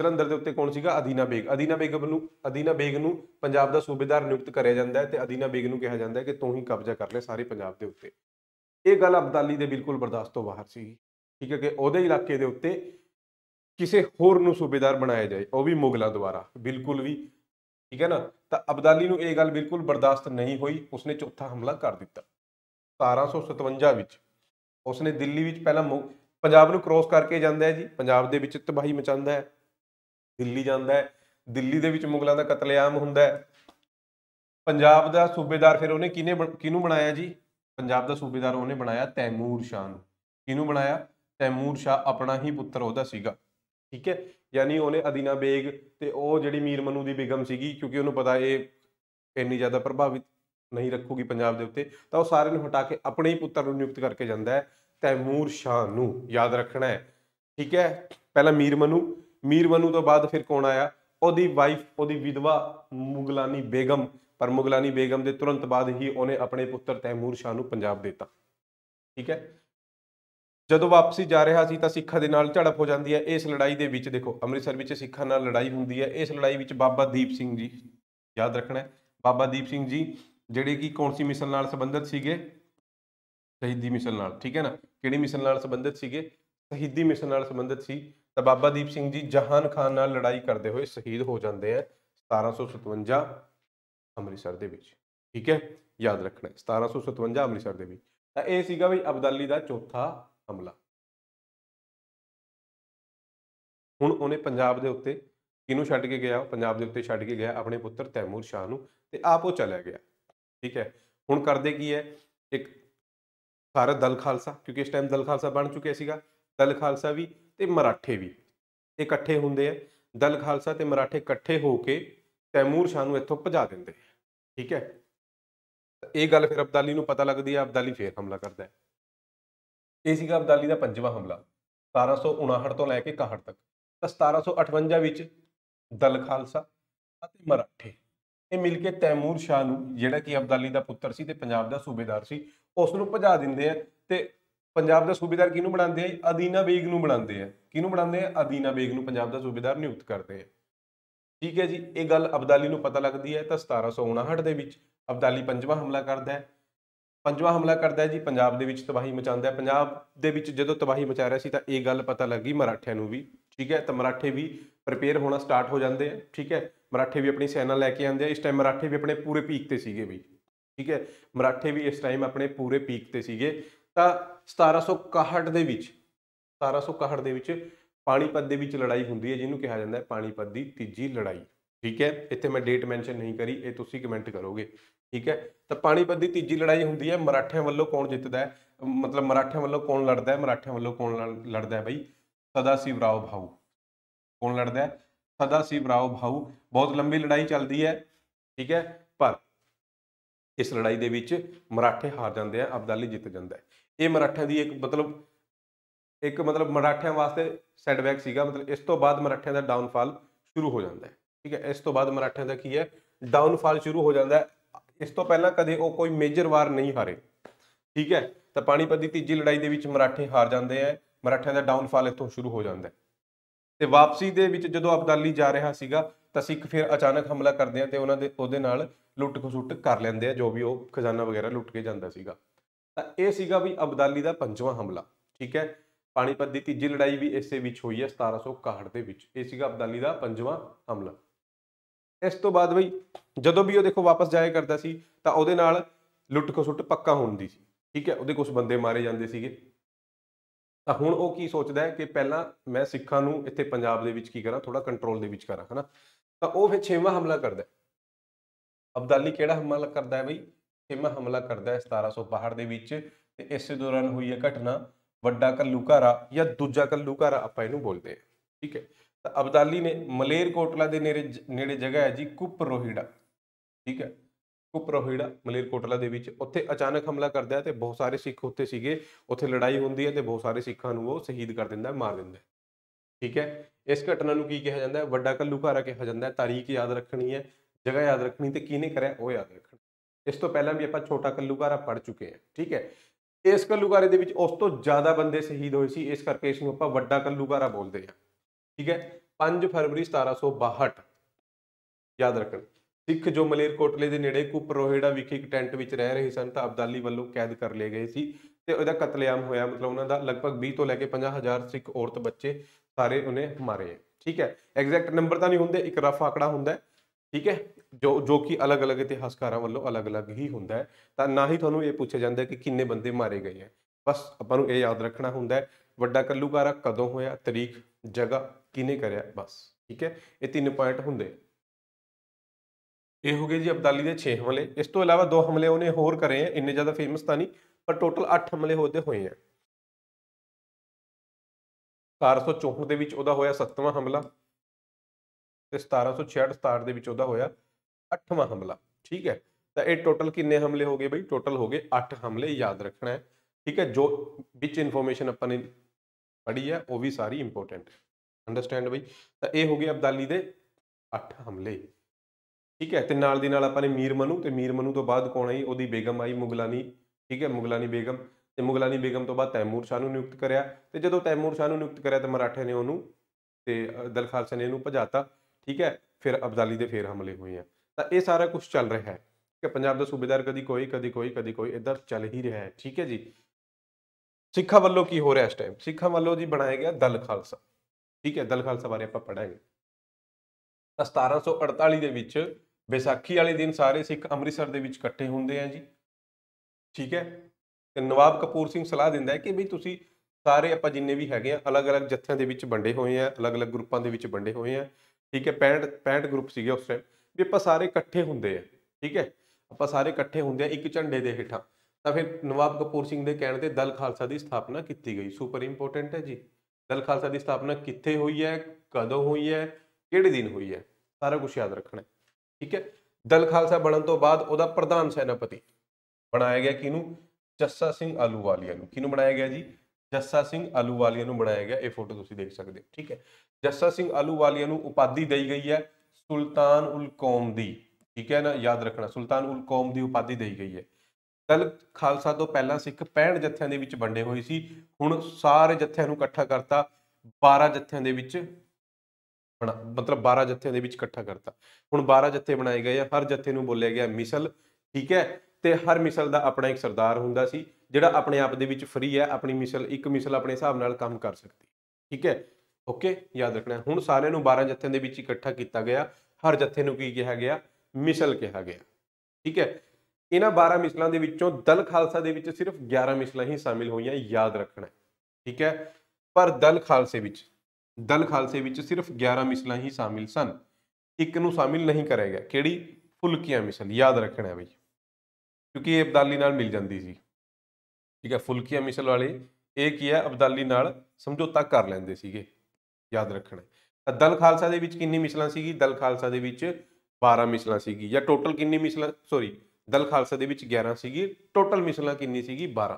ਜਲੰਧਰ ਦੇ ਉੱਤੇ ਕੌਣ ਸੀਗਾ ਅਦੀਨਾ ਬੇਗ ਅਦੀਨਾ ਬੇਗ ਨੂੰ ਅਦੀਨਾ ਬੇਗ ਨੂੰ ਪੰਜਾਬ ਦਾ ਸੂਬੇਦਾਰ ਨਿਯੁਕਤ ਕਰਿਆ ਜਾਂਦਾ ਹੈ ਤੇ ਅਦੀਨਾ ਬੇਗ ਨੂੰ ਕਿਹਾ ਜਾਂਦਾ ਹੈ ਕਿ ਤੂੰ ਹੀ ਕਬਜ਼ਾ ਕਰ ਲੈ ਸਾਰੇ ਪੰਜਾਬ ਦੇ ਉੱਤੇ ਇਹ ਗੱਲ ਅਬਦਾਲੀ ਦੇ ਬਿਲਕੁਲ ਬਰਦਾਸ਼ਤ ਤੋਂ ਬਾਹਰ ਸੀ ਠੀਕ ਹੈ ਕਿ ਉਹਦੇ ਇਲਾਕੇ ਦੇ ਉੱਤੇ ਕਿਸੇ ਹੋਰ ਨੂੰ ਸੂਬੇਦਾਰ ਬਣਾਇਆ ਜਾਏ ਉਹ ਵੀ ਮੁਗਲਾਂ ਦੁਆਰਾ ਬਿਲਕੁਲ ਵੀ ਠੀਕ ਹੈ ਨਾ ਤਾਂ ਅਬਦਾਲੀ ਨੂੰ ਇਹ ਗੱਲ ਬਿਲਕੁਲ ਬਰਦਾਸ਼ਤ ਨਹੀਂ ਹੋਈ ਉਸਨੇ ਚੌਥਾ ਹਮਲਾ ਕਰ ਦਿੱਤਾ 1757 ਵਿੱਚ ਉਸਨੇ ਦਿੱਲੀ ਵਿੱਚ ਪਹਿਲਾਂ ਪੰਜਾਬ ਨੂੰ ਕ੍ਰੋਸ ਕਰਕੇ ਜਾਂਦਾ ਹੈ ਜੀ ਪੰਜਾਬ ਦੇ ਵਿੱਚ ਤਬਾਹੀ ਮਚਾਉਂਦਾ ਹੈ ਦਿੱਲੀ ਜਾਂਦਾ ਹੈ ਦਿੱਲੀ ਦੇ ਵਿੱਚ ਮੁਗਲਾਂ ਦਾ ਕਤਲੇਆਮ ਹੁੰਦਾ ਹੈ ਪੰਜਾਬ ਦਾ ਸੂਬੇਦਾਰ ਫਿਰ ਉਹਨੇ ਕਿਨੇ ਕਿਹਨੂੰ ਬਣਾਇਆ ਜੀ ਪੰਜਾਬ ਦਾ ਸੂਬੇਦਾਰ ਉਹਨੇ ਬਣਾਇਆ ਤੈਮੂਰ ਸ਼ਾਹ ਨੂੰ ਕਿਹਨੂੰ ਬਣਾਇਆ ਤੈਮੂਰ ਸ਼ਾ ਆਪਣਾ ਹੀ ਪੁੱਤਰ ਉਹਦਾ ਸੀਗਾ ਠੀਕ ਹੈ ਯਾਨੀ ਉਹਨੇ ਅਦੀਨਾ ਬੇਗ ਤੇ ਉਹ ਜਿਹੜੀ ਮੀਰ ਮਨੂ ਦੀ ਬੇਗਮ ਸੀਗੀ ਕਿਉਂਕਿ ਉਹਨੂੰ ਪਤਾ ਇਹ ਇੰਨੀ ਜ਼ਿਆਦਾ ਪ੍ਰਭਾਵਿਤ ਨਹੀਂ ਰੱਖੂਗੀ ਪੰਜਾਬ ਦੇ ਉੱਤੇ ਤਾਂ ਉਹ ਸਾਰਿਆਂ ਨੂੰ ਹਟਾ ਕੇ ਆਪਣੇ ਹੀ ਪੁੱਤਰ ਨੂੰ ਨਿਯੁਕਤ ਕਰਕੇ ਜਾਂਦਾ ਹੈ ਤੈਮੂਰ ਸ਼ਾ ਨੂੰ ਯਾਦ ਰੱਖਣਾ ਹੈ ਠੀਕ ਹੈ ਪਹਿਲਾਂ ਮੀਰ ਮਨੂ ਮੀਰ ਮਨੂ ਤੋਂ ਬਾਅਦ ਫਿਰ ਕੌਣ ਆਇਆ ਉਹਦੀ ਵਾਈਫ ਉਹਦੀ ਵਿਧਵਾ ਮੁਗਲਾਨੀ ਬੇਗਮ ਪਰ ਮੁਗਲਾਨੀ ਬੇਗਮ ਦੇ ਤੁਰੰਤ ਬਾਅਦ ਹੀ ਉਹਨੇ ਆਪਣੇ ਪੁੱਤਰ ਤੈਮੂਰ ਸ਼ਾ ਨੂੰ ਪੰਜਾਬ ਦਿੱਤਾ ਠੀਕ ਹੈ ਜਦੋਂ ਵਾਪਸੀ ਜਾ ਰਿਹਾ ਸੀ ਤਾਂ ਸਿੱਖਾਂ ਦੇ ਨਾਲ ਝੜਪ ਹੋ ਜਾਂਦੀ ਹੈ ਇਸ ਲੜਾਈ ਦੇ ਵਿੱਚ ਦੇਖੋ ਅੰਮ੍ਰਿਤਸਰ ਵਿੱਚ ਸਿੱਖਾਂ ਨਾਲ ਲੜਾਈ ਹੁੰਦੀ ਹੈ ਇਸ ਲੜਾਈ ਵਿੱਚ ਬਾਬਾ ਦੀਪ ਸਿੰਘ ਜੀ ਯਾਦ ਰੱਖਣਾ ਹੈ ਬਾਬਾ ਦੀਪ ਸਿੰਘ ਜੀ ਜਿਹੜੇ ਕਿ ਕੌਣ ਸੀ ਮਿਸਲ ਨਾਲ ਸੰਬੰਧਿਤ ਸੀਗੇ ਸ਼ਹੀਦੀ ਮਿਸਲ ਨਾਲ ਠੀਕ ਹੈ ਨਾ ਕਿਹੜੀ ਮਿਸਲ ਨਾਲ ਸੰਬੰਧਿਤ ਸੀਗੇ ਸ਼ਹੀਦੀ ਮਿਸਲ ਨਾਲ ਸੰਬੰਧਿਤ ਸੀ ਤਾਂ ਬਾਬਾ ਦੀਪ ਸਿੰਘ ਜੀ ਜਹਾਨ ਖਾਨ ਨਾਲ ਲੜਾਈ ਕਰਦੇ ਹੋਏ ਸ਼ਹੀਦ ਹੋ ਜਾਂਦੇ ਆ 1757 ਅੰਮ੍ਰਿਤਸਰ ਦੇ ਵਿੱਚ ਠੀਕ ਹੈ ਯਾਦ ਰੱਖਣਾ 1757 ਅੰਮ੍ਰਿਤਸਰ ਦੇ ਵਿੱਚ ਤਾਂ ਇਹ ਸੀਗਾ ਵੀ ਅਬਦਾਲੀ ਦਾ ਚੌਥਾ ਹਮਲਾ ਹੁਣ ਉਹਨੇ ਪੰਜਾਬ ਦੇ ਉੱਤੇ ਕਿਹਨੂੰ ਛੱਡ ਕੇ ਗਿਆ ਪੰਜਾਬ ਦੇ ਉੱਤੇ ਛੱਡ ਕੇ ਗਿਆ ਆਪਣੇ ਪੁੱਤਰ ਤੈਮੂਰ ਸ਼ਾਹ ਨੂੰ ਤੇ ਆਪ ਉਹ ਚਲਾ ਗਿਆ ਠੀਕ ਹੈ ਹੁਣ ਕਰਦੇ ਕੀ ਹੈ ਇੱਕ ਭਾਰਤ ਦਲ ਖਾਲਸਾ ਕਿਉਂਕਿ ਇਸ ਟਾਈਮ ਦਲ ਖਾਲਸਾ ਬਣ ਚੁੱਕਿਆ ਸੀਗਾ ਦਲ ਖਾਲਸਾ ਵੀ ਤੇ ਮਰਾਠੇ ਵੀ ਇਕੱਠੇ ਹੁੰਦੇ ਆ ਦਲ ਖਾਲਸਾ ਤੇ ਮਰਾਠੇ ਇਕੱਠੇ ਹੋ ਕੇ ਤੈਮੂਰ ਸ਼ਾਹ ਨੂੰ ਇੱਥੋਂ ਭਜਾ ਦਿੰਦੇ ਠੀਕ ਹੈ ਇਹ ਗੱਲ ਫਿਰ ਅਬਦਾਲੀ ਨੂੰ ਪਤਾ ਲੱਗਦੀ ਹੈ ਅਬਦਾਲੀ ਫੇਰ ਹਮਲਾ ਕਰਦਾ ਹੈ ਇਹ ਸੀਗਾ ਅਬਦਾਲੀ ਦਾ ਪੰਜਵਾਂ ਹਮਲਾ 1759 ਤੋਂ ਲੈ ਕੇ 61 ਤੱਕ ਤਾਂ 1758 ਵਿੱਚ ਦਲ ਖਾਲਸਾ ਅਤੇ ਮਰਾਠੇ ਇਹ ਮਿਲ ਕੇ ਤੈਮੂਰ ਸ਼ਾਹ ਨੂੰ ਜਿਹੜਾ ਕਿ ਅਬਦਾਲੀ ਦਾ ਪੁੱਤਰ ਸੀ ਤੇ ਪੰਜਾਬ ਦਾ ਸੂਬੇਦਾਰ ਸੀ ਉਸ ਨੂੰ ਭਜਾ ਦਿੰਦੇ ਆ ਤੇ ਪੰਜਾਬ ਦਾ ਸੂਬੇਦਾਰ ਕਿਹਨੂੰ ਬਣਾਉਂਦੇ ਆ ਅਦੀਨਾ ਬੇਗ ਨੂੰ ਬਣਾਉਂਦੇ ਆ ਕਿਹਨੂੰ ਬਣਾਉਂਦੇ ਆ ਅਦੀਨਾ ਬੇਗ ਨੂੰ ਪੰਜਾਬ ਦਾ ਸੂਬੇਦਾਰ ਨਿਯੁਕਤ ਕਰਦੇ ਆ ਠੀਕ ਹੈ ਜੀ ਇਹ ਗੱਲ ਅਬਦਾਲੀ ਨੂੰ ਪਤਾ ਲੱਗਦੀ ਹੈ ਤਾਂ 1759 ਦੇ ਵਿੱਚ ਅਬਦਾਲੀ ਪੰਜਵਾਂ ਹਮਲਾ ਕਰਦਾ ਹੈ ਪੰਜਵਾਂ ਹਮਲਾ ਕਰਦਾ ਹੈ ਜੀ ਪੰਜਾਬ ਦੇ ਵਿੱਚ ਤਬਾਹੀ ਮਚਾਉਂਦਾ ਹੈ ਪੰਜਾਬ ਦੇ ਵਿੱਚ ਜਦੋਂ ਤਬਾਹੀ ਮਚਾ ਰਿਹਾ ਸੀ ਤਾਂ ਇਹ ਗੱਲ ਪਤਾ ਲੱਗੀ ਮਰਾਠਿਆਂ ਨੂੰ ਵੀ ਠੀਕ ਹੈ ਤਾਂ ਮਰਾਠੇ ਵੀ ਪ੍ਰਪੇਅਰ ਹੋਣਾ ਸਟਾਰਟ ਹੋ ਜਾਂਦੇ ਆ ਠੀਕ ਹੈ ਮਰਾਠੇ ਵੀ ਆਪਣੀ ਸੈਨਾ ਲੈ ਕੇ ਆਉਂਦੇ ਆ ਇਸ ਟਾਈਮ ਮਰਾਠੇ ਵੀ ਆਪਣੇ ਪੂਰੇ ਪੀਕ ਤੇ ਸੀਗੇ ਵੀ ਠੀਕ ਹੈ ਮਰਾਠੇ ਵੀ ਇਸ ਟਾਈਮ ਆਪਣੇ ਪੂਰੇ ਪੀਕ ਤੇ ਸੀਗੇ ਤਾਂ 1761 ਦੇ ਵਿੱਚ 1761 ਦੇ ਵਿੱਚ ਪਾਣੀਪਤ ਦੇ ਵਿੱਚ ਲੜਾਈ ਹੁੰਦੀ ਹੈ ਜਿਹਨੂੰ ਕਿਹਾ ਜਾਂਦਾ ਹੈ ਪਾਣੀਪਤ ਦੀ ਤੀਜੀ ਲੜਾਈ ਠੀਕ ਹੈ ਇੱਥੇ ਮੈਂ ਡੇਟ ਮੈਂਸ਼ਨ ਨਹੀਂ ਕਰੀ ਇਹ ਤੁਸੀਂ ਕਮੈਂਟ ਕਰੋਗੇ ਠੀਕ ਹੈ ਤਾਂ ਪਾਣੀਪਤ ਦੀ ਤੀਜੀ ਲੜਾਈ ਹੁੰਦੀ ਹੈ ਮਰਾਠਿਆਂ ਵੱਲੋਂ ਕੌਣ ਜਿੱਤਦਾ ਹੈ ਮਤਲਬ ਮਰਾਠਿਆਂ ਵੱਲੋਂ ਕੌਣ ਲੜਦਾ ਹੈ ਮਰਾਠਿਆਂ ਵੱਲੋਂ ਕੌਣ ਲੜਦਾ ਹੈ ਬਈ ਸਦਾ ਸਿਵ ਰਾਓ ਭਾਊ ਕੌਣ ਲੜਦਾ ਹੈ ਸਦਾ ਸਿਵ ਰਾਓ ਭਾਊ ਬਹੁਤ ਲੰਬੀ ਲੜਾਈ ਚੱਲਦੀ ਹੈ ਠੀਕ ਹੈ ਪਰ ਇਸ ਲੜਾਈ ਦੇ ਵਿੱਚ ਮਰਾਠੇ ਹਾਰ ਜਾਂਦੇ ਆ ਅਬਦਾਲੀ ਜਿੱਤ ਜਾਂਦਾ ਹੈ ਇਹ ਮਰਾਠਿਆਂ ਦੀ ਇੱਕ ਮਤਲਬ ਇੱਕ ਮਤਲਬ ਮਰਾਠਿਆਂ ਵਾਸਤੇ ਸੈਟਬੈਕ ਸੀਗਾ ਮਤਲਬ ਇਸ ਤੋਂ ਬਾਅਦ ਮਰਾਠਿਆਂ ਦਾ ਡਾਊਨਫਾਲ ਸ਼ੁਰੂ ਹੋ ਜਾਂਦਾ ਹੈ ਠੀਕ ਹੈ ਇਸ ਤੋਂ ਬਾਅਦ ਮਰਾਠਿਆਂ ਦਾ ਕੀ ਹੈ ਡਾਊਨਫਾਲ ਸ਼ੁਰੂ ਹੋ ਜਾਂਦਾ ਹੈ ਇਸ ਤੋਂ ਪਹਿਲਾਂ ਕਦੇ ਉਹ ਕੋਈ ਮੇਜਰ ਵਾਰ ਨਹੀਂ ਹਾਰੇ ਠੀਕ ਹੈ ਤਾਂ ਪਾਣੀਪਤ ਦੀ ਤੀਜੀ ਲੜਾਈ ਦੇ ਵਿੱਚ ਮਰਾਠੇ ਹਾਰ ਜਾਂਦੇ ਆ ਮਰਾਠਿਆਂ ਦਾ ਡਾਊਨਫਾਲ ਇੱਥੋਂ ਸ਼ੁਰੂ ਹੋ ਜਾਂਦਾ ਤੇ ਵਾਪਸੀ ਦੇ ਵਿੱਚ ਜਦੋਂ ਅਬਦਾਲੀ ਜਾ ਰਿਹਾ ਸੀਗਾ ਤਾਂ ਸਿੱਖ ਫਿਰ ਅਚਾਨਕ ਹਮਲਾ ਕਰਦੇ ਆ ਤੇ ਉਹਨਾਂ ਦੇ ਉਹਦੇ ਨਾਲ ਲੁੱਟ ਖਸੁੱਟ ਕਰ ਲੈਂਦੇ ਆ ਜੋ ਵੀ ਉਹ ਖਜ਼ਾਨਾ ਵਗੈਰਾ ਲੁੱਟ ਕੇ ਜਾਂਦਾ ਸੀਗਾ ਤਾਂ ਇਹ ਸੀਗਾ ਵੀ ਅਬਦਾਲੀ ਦਾ ਪੰਜਵਾਂ ਹਮਲਾ ਠੀਕ ਹੈ ਪਾਣੀਪਤ ਦੀ ਤੀਜੀ ਲੜਾਈ ਵੀ ਇਸੇ ਵਿੱਚ ਹੋਈ ਹੈ 1761 ਦੇ ਵਿੱਚ ਇਹ ਸੀਗਾ ਅਬਦਾਲੀ ਦਾ ਪੰਜਵਾਂ ਹਮਲਾ ਇਸ ਤੋਂ ਬਾਅਦ ਬਈ ਜਦੋਂ ਵੀ ਉਹ ਦੇਖੋ ਵਾਪਸ ਜਾਇਆ ਕਰਦਾ ਸੀ ਤਾਂ ਉਹਦੇ ਨਾਲ ਲੁੱਟ ਖਸੁੱਟ ਪੱਕਾ ਹੁੰਦੀ ਸੀ ਠੀਕ ਹੈ ਉਹਦੇ ਕੁਝ ਬੰਦੇ ਮਾਰੇ ਜਾਂਦੇ ਸੀਗੇ ਤਾਂ ਹੁਣ ਉਹ ਕੀ ਸੋਚਦਾ ਹੈ ਕਿ ਪਹਿਲਾਂ ਮੈਂ ਸਿੱਖਾਂ ਨੂੰ ਇੱਥੇ ਪੰਜਾਬ ਦੇ ਵਿੱਚ ਕੀ ਕਰਾਂ ਥੋੜਾ ਕੰਟਰੋਲ ਦੇ ਵਿੱਚ ਕਰਾਂ ਹਨਾ ਤਾਂ ਉਹ ਫਿਰ ਛੇਵਾਂ ਹਮਲਾ ਕਰਦਾ ਅਬਦਾਲੀ ਕਿਹੜਾ ਹਮਲਾ ਕਰਦਾ ਹੈ ਬਈ ਛੇਵਾਂ ਹਮਲਾ ਕਰਦਾ ਹੈ 1762 ਦੇ ਵਿੱਚ ਤੇ ਇਸੇ ਦੌਰਾਨ ਹੋਈ ਹੈ ਘਟਨਾ ਵੱਡਾ ਕੱਲੂ ਘਾਰਾ ਜਾਂ ਦੂਜਾ ਕੱਲੂ ਘਾਰਾ ਆਪਾਂ ਇਹਨੂੰ ਬੋਲਦੇ ਹਾਂ ਠੀਕ ਹੈ ਅਬਦਾਲੀ ਨੇ ਮਲੇਰ ਕੋਟਲਾ ਦੇ ਨੇੜੇ ਨੇੜੇ ਜਗ੍ਹਾ ਹੈ ਜੀ ਕੁਪ ਰੋਹੀੜਾ ਠੀਕ ਹੈ ਕੁਪ ਰੋਹੀੜਾ ਮਲੇਰ ਕੋਟਲਾ ਦੇ ਵਿੱਚ ਉੱਥੇ ਅਚਾਨਕ ਹਮਲਾ ਕਰਦਾ ਤੇ ਬਹੁਤ ਸਾਰੇ ਸਿੱਖ ਉੱਥੇ ਸੀਗੇ ਉੱਥੇ ਲੜਾਈ ਹੁੰਦੀ ਹੈ ਤੇ ਬਹੁਤ ਸਾਰੇ ਸਿੱਖਾਂ ਨੂੰ ਉਹ ਸ਼ਹੀਦ ਕਰ ਦਿੰਦਾ ਮਾਰ ਦਿੰਦਾ ਠੀਕ ਹੈ ਇਸ ਘਟਨਾ ਨੂੰ ਕੀ ਕਿਹਾ ਜਾਂਦਾ ਹੈ ਵੱਡਾ ਕੱਲੂ ਘਾਰਾ ਕਿਹਾ ਜਾਂਦਾ ਹੈ ਤਾਰੀਖ ਯਾਦ ਰੱਖਣੀ ਹੈ ਜਗ੍ਹਾ ਯਾਦ ਰੱਖਣੀ ਤੇ ਕਿਹਨੇ ਕਰਿਆ ਉਹ ਯਾਦ ਰੱਖਣਾ ਇਸ ਤੋਂ ਪਹਿਲਾਂ ਵੀ ਆਪਾਂ ਛੋਟਾ ਕੱਲੂ ਘਾਰਾ ਪੜ ਚੁੱਕੇ ਹਾਂ ਠੀਕ ਹੈ ਇਸ ਕੱਲੂ ਘਾਰੇ ਦੇ ਵਿੱਚ ਉਸ ਤੋਂ ਜ਼ਿਆਦਾ ਬੰਦੇ ਸ਼ਹੀਦ ਹੋਏ ਸੀ ਇਸ ਕਰਕੇ ਇਸ ਨੂੰ ਆਪਾਂ ਵੱਡਾ ਕੱਲੂ ਘਾਰਾ ਬੋਲਦੇ ਹਾਂ ਠੀਕ ਹੈ 5 ਫਰਵਰੀ 1762 ਯਾਦ ਰੱਖਣ ਸਿੱਖ ਜੋ ਮਲੇਰਕੋਟਲੇ ਦੇ ਨੇੜੇ ਰੋਹੇੜਾ ਵਿਖੇ ਇੱਕ ਟੈਂਟ ਵਿੱਚ ਰਹਿ ਰਹੇ ਸਨ ਤਾਂ ਅਬਦਾਲੀ ਵੱਲੋਂ ਕੈਦ ਕਰ ਲਏ ਗਏ ਸੀ ਤੇ ਉਹਦਾ ਕਤਲੇਆਮ ਹੋਇਆ ਮਤਲਬ ਉਹਨਾਂ ਦਾ ਲਗਭਗ 20 ਤੋਂ ਲੈ ਕੇ 50000 ਸਿੱਖ ਔਰਤ ਬੱਚੇ ਸਾਰੇ ਉਹਨੇ ਮਾਰੇ ਠੀਕ ਹੈ ਐਗਜ਼ੈਕਟ ਨੰਬਰ ਤਾਂ ਨਹੀਂ ਹੁੰਦੇ ਇੱਕ ਰਫ ਆਕੜਾ ਹੁੰਦਾ ਠੀਕ ਹੈ ਜੋ ਜੋ ਕਿ ਅਲੱਗ-ਅਲੱਗ ਇਤਿਹਾਸਕਾਰਾਂ ਵੱਲੋਂ ਅਲੱਗ-ਅਲੱਗ ਹੀ ਹੁੰਦਾ ਹੈ ਤਾਂ ਨਾ ਹੀ ਤੁਹਾਨੂੰ ਇਹ ਪੁੱਛਿਆ ਜਾਂਦਾ ਕਿ ਕਿੰਨੇ ਬੰਦੇ ਮਾਰੇ ਗਏ ਹੈ ਬਸ ਆਪਾਂ ਨੂੰ ਇਹ ਯਾਦ ਰੱਖਣਾ ਹੁੰਦਾ ਹੈ ਵੱਡਾ ਕੱਲੂਕਾਰਾ ਕਦੋਂ ਹੋਇਆ ਤਰੀਕ ਜਗ੍ਹਾ ਕਿਨੇ ਕਰਿਆ ਬਸ ਠੀਕ ਹੈ ਇਹ ਤਿੰਨ ਪੁਆਇੰਟ ਹੁੰਦੇ ਇਹ ਹੋ ਗਏ ਜੀ ਅਬਦਾਲੀ ਦੇ 6 ਹਮਲੇ ਇਸ ਤੋਂ ਇਲਾਵਾ ਦੋ ਹਮਲੇ ਉਹਨੇ ਹੋਰ ਕਰੇ ਆ ਇੰਨੇ ਜ਼ਿਆਦਾ ਫੇਮਸ ਤਾਂ ਨਹੀਂ ਪਰ ਟੋਟਲ 8 ਹਮਲੇ ਹੋਦੇ ਹੋਏ ਆ 1764 ਦੇ ਵਿੱਚ ਉਹਦਾ ਹੋਇਆ 7ਵਾਂ ਹਮਲਾ ਤੇ 1766-67 ਦੇ ਵਿੱਚ ਉਹਦਾ ਹੋਇਆ 8ਵਾਂ ਹਮਲਾ ਠੀਕ ਹੈ ਤਾਂ ਇਹ ਟੋਟਲ ਕਿੰਨੇ ਹਮਲੇ ਹੋ ਗਏ ਬਈ ਟੋਟਲ ਹੋ ਗਏ 8 ਹਮਲੇ ਯਾਦ ਰੱਖਣਾ ਹੈ ਠੀਕ ਹੈ ਜੋ ਵਿੱਚ ਇਨਫੋਰਮੇਸ਼ਨ ਆਪਾਂ ਨੇ ਪੜ੍ਹੀ ਹੈ ਉਹ ਵੀ ਸਾਰੀ ਇੰਪੋਰਟੈਂਟ ਹੈ ਅੰਡਰਸਟੈਂਡ ਬਈ ਤਾਂ ਇਹ ਹੋ ਗਏ ਅਬਦਾਲੀ ਦੇ 8 ਹਮਲੇ ਠੀਕ ਹੈ ਤੇ ਨਾਲ ਦੀ ਨਾਲ ਆਪਾਂ ਨੇ ਮੀਰ ਮਨੂ ਤੇ ਮੀਰ ਮਨੂ ਤੋਂ ਬਾਅਦ ਕੌਣ ਆਈ ਉਹਦੀ ਬੇਗਮ ਆਈ ਮੁਗਲਾਨੀ ਠੀਕ ਹੈ ਮੁਗਲਾਨੀ ਬੇਗਮ ਤੇ ਮੁਗਲਾਨੀ ਬੇਗਮ ਤੋਂ ਬਾਅਦ ਤੈਮੂਰ ਸ਼ਾਹ ਨੂੰ ਨਿਯੁਕਤ ਕਰਿਆ ਤੇ ਜਦੋਂ ਤੈਮੂਰ ਸ਼ਾਹ ਨੂੰ ਨਿਯੁਕਤ ਕਰਿਆ ਤਾਂ ਮਰਾਠੇ ਨੇ ਉਹਨੂੰ ਤੇ ਦਲ ਖਾਲਸਾ ਨੇ ਇਹਨੂੰ ਭਜਾਤਾ ਠੀਕ ਹੈ ਫਿਰ ਅਬਦਾਲੀ ਦੇ ਫੇਰ ਹਮਲੇ ਹੋਏ ਆ ਤਾਂ ਇਹ ਸਾਰਾ ਕੁਝ ਚੱਲ ਰਿਹਾ ਹੈ ਕਿ ਪੰਜਾਬ ਦਾ ਸੂਬੇਦਾਰ ਕਦੀ ਕੋਈ ਕਦੀ ਕੋਈ ਕਦੀ ਕੋਈ ਇਧਰ ਚੱਲ ਹੀ ਰਿਹਾ ਹੈ ਠੀਕ ਹੈ ਜੀ ਸਿੱਖਾਂ ਵੱਲੋਂ ਕੀ ਹੋ ਰਿਹਾ ਇਸ ਟਾਈਮ ਸਿੱਖਾਂ ਵੱਲੋਂ ਜੀ ਬਣਾਇਆ ਗਿਆ ਦਲ ਖਾਲਸਾ ਠੀਕ ਹੈ ਦਲ ਖਾਲਸਾ ਬਾਰੇ ਆਪਾਂ ਪੜਾਂਗੇ 1748 ਦੇ ਵਿੱਚ ਵਿਸਾਖੀ ਵਾਲੇ ਦਿਨ ਸਾਰੇ ਸਿੱਖ ਅੰਮ੍ਰਿਤਸਰ ਦੇ ਵਿੱਚ ਇਕੱਠੇ ਹੁੰਦੇ ਆ ਜੀ ਠੀਕ ਹੈ ਤੇ ਨਵਾਬ ਕਪੂਰ ਸਿੰਘ ਸਲਾਹ ਦਿੰਦਾ ਹੈ ਕਿ ਵੀ ਤੁਸੀਂ ਸਾਰੇ ਆਪਾਂ ਜਿੰਨੇ ਵੀ ਹੈਗੇ ਆ ਅਲੱਗ-ਅਲੱਗ ਜੱਥਿਆਂ ਦੇ ਵਿੱਚ ਵੰਡੇ ਹੋਏ ਆ ਅਲੱਗ-ਅਲੱਗ ਗਰੁੱਪਾਂ ਦੇ ਵਿੱਚ ਵੰਡੇ ਹੋਏ ਆ ਠੀਕ ਹੈ 65 65 ਗਰੁੱਪ ਸੀਗੇ ਉਸ ਟਾਈਮ ਵੀ ਆਪਾਂ ਸਾਰੇ ਇਕੱਠੇ ਹੁੰਦੇ ਆ ਠੀਕ ਹੈ ਆਪਾਂ ਸਾਰੇ ਇਕੱਠੇ ਹੁੰਦੇ ਆ ਇੱਕ ਝੰਡੇ ਦੇ ਹੇਠਾਂ ਤਾਂ ਫਿਰ ਨਵਾਬ ਕਪੂਰ ਸਿੰਘ ਦੇ ਕਹਿਣ ਤੇ ਦਲ ਖਾਲਸਾ ਦੀ ਸਥਾਪਨਾ ਕੀਤੀ ਗਈ ਸੁਪਰ ਇੰਪੋਰਟੈਂਟ ਹੈ ਜੀ ਦਲ ਖਾਲਸਾ ਦੀ ਸਥਾਪਨਾ ਕਿੱਥੇ ਹੋਈ ਹੈ ਕਦੋਂ ਹੋਈ ਹੈ ਕਿਹੜੇ ਦਿਨ ਹੋਈ ਹੈ ਸਾਰਾ ਕੁਝ ਯਾਦ ਰੱਖਣਾ ਠੀਕ ਹੈ ਦਲ ਖਾਲਸਾ ਬਣਨ ਤੋਂ ਬਾਅਦ ਉਹਦਾ ਪ੍ਰਧਾਨ ਸੈਨਾਪਤੀ ਬਣਾਇਆ ਗਿਆ ਕਿਨੂੰ ਜੱਸਾ ਸਿੰਘ ਆਲੂਵਾਲੀਆ ਨੂੰ ਕਿਨੂੰ ਬਣਾਇਆ ਗਿਆ ਜੀ ਜੱਸਾ ਸਿੰਘ ਆਲੂਵਾਲੀਆ ਨੂੰ ਬਣਾਇਆ ਗਿਆ ਇਹ ਫੋਟੋ ਤੁਸੀਂ ਦੇਖ ਸਕਦੇ ਹੋ ਠੀਕ ਹੈ ਜੱਸਾ ਸਿੰਘ ਆਲੂਵਾਲੀਆ ਨੂੰ ਉਪਾਧੀ ਦਈ ਗਈ ਹੈ ਸੁਲਤਾਨ ਉਲ ਕੌਮ ਦੀ ਠੀਕ ਹੈ ਨਾ ਯਾਦ ਰੱਖਣਾ ਸੁਲਤਾਨ ਉਲ ਕੌਮ ਦੀ ਉਪਾਧੀ ਦਈ ਗਈ ਹੈ ਗੱਲ ਖਾਲਸਾ ਤੋਂ ਪਹਿਲਾਂ ਸਿੱਖ 65 ਜਥਿਆਂ ਦੇ ਵਿੱਚ ਵੰਡੇ ਹੋਏ ਸੀ ਹੁਣ ਸਾਰੇ ਜਥਿਆਂ ਨੂੰ ਇਕੱਠਾ ਕਰਤਾ 12 ਜਥਿਆਂ ਦੇ ਵਿੱਚ ਮਤਲਬ 12 ਜਥਿਆਂ ਦੇ ਵਿੱਚ ਇਕੱਠਾ ਕਰਤਾ ਹੁਣ 12 ਜਥੇ ਬਣਾਏ ਗਏ ਆ ਹਰ ਜਥੇ ਨੂੰ ਬੋਲਿਆ ਗਿਆ ਮਿਸਲ ਠੀਕ ਹੈ ਤੇ ਹਰ ਮਿਸਲ ਦਾ ਆਪਣਾ ਇੱਕ ਸਰਦਾਰ ਹੁੰਦਾ ਸੀ ਜਿਹੜਾ ਆਪਣੇ ਆਪ ਦੇ ਵਿੱਚ ਫ੍ਰੀ ਹੈ ਆਪਣੀ ਮਿਸਲ ਇੱਕ ਮਿਸਲ ਆਪਣੇ ਹਿਸਾਬ ਨਾਲ ਕੰਮ ਕਰ ਸਕਦੀ ਠੀਕ ਹੈ ਓਕੇ ਯਾਦ ਰੱਖਣਾ ਹੁਣ ਸਾਰਿਆਂ ਨੂੰ 12 ਜਥਿਆਂ ਦੇ ਵਿੱਚ ਇਕੱਠਾ ਕੀਤਾ ਗਿਆ ਹਰ ਜਥੇ ਨੂੰ ਕੀ ਕਿਹਾ ਗਿਆ ਮਿਸਲ ਕਿਹਾ ਗਿਆ ਠੀਕ ਹੈ ਇਹਨਾਂ 12 ਮਿਸਲਾਂ ਦੇ ਵਿੱਚੋਂ ਦਲ ਖਾਲਸਾ ਦੇ ਵਿੱਚ ਸਿਰਫ 11 ਮਿਸਲਾਂ ਹੀ ਸ਼ਾਮਿਲ ਹੋਈਆਂ ਯਾਦ ਰੱਖਣਾ ਠੀਕ ਹੈ ਪਰ ਦਲ ਖਾਲਸੇ ਵਿੱਚ ਦਲ ਖਾਲਸੇ ਵਿੱਚ ਸਿਰਫ 11 ਮਿਸਲਾਂ ਹੀ ਸ਼ਾਮਿਲ ਸਨ ਇੱਕ ਨੂੰ ਸ਼ਾਮਿਲ ਨਹੀਂ ਕਰਿਆ ਗਿਆ ਕਿਹੜੀ ਫੁਲਕੀਆਂ ਮਿਸਲ ਯਾਦ ਰੱਖਣਾ ਹੈ ਬਈ ਕਿਉਂਕਿ ਇਹ ਅਬਦਾਲੀ ਨਾਲ ਮਿਲ ਜਾਂਦੀ ਸੀ ਠੀਕ ਹੈ ਫੁਲਕੀਆਂ ਮਿਸਲ ਵਾਲੇ ਇਹ ਕੀ ਹੈ ਅਬਦਾਲੀ ਨਾਲ ਸਮਝੌਤਾ ਕਰ ਲੈਂਦੇ ਸੀਗੇ ਯਾਦ ਰੱਖਣਾ ਤਾਂ ਦਲ ਖਾਲਸਾ ਦੇ ਵਿੱਚ ਕਿੰਨੀ ਮਿਸਲਾਂ ਸੀਗੀ ਦਲ ਖਾਲਸਾ ਦੇ ਵਿੱਚ 12 ਮਿਸਲਾਂ ਸੀਗੀ ਜਾਂ ਟੋਟਲ ਕਿੰਨੀ ਮਿਸਲਾਂ ਸੌਰੀ ਦਲ ਖਾਲਸਾ ਦੇ ਵਿੱਚ 11 ਸੀਗੀ ਟੋਟਲ ਮਿਸਲਾਂ ਕਿੰਨੀ ਸੀਗੀ 12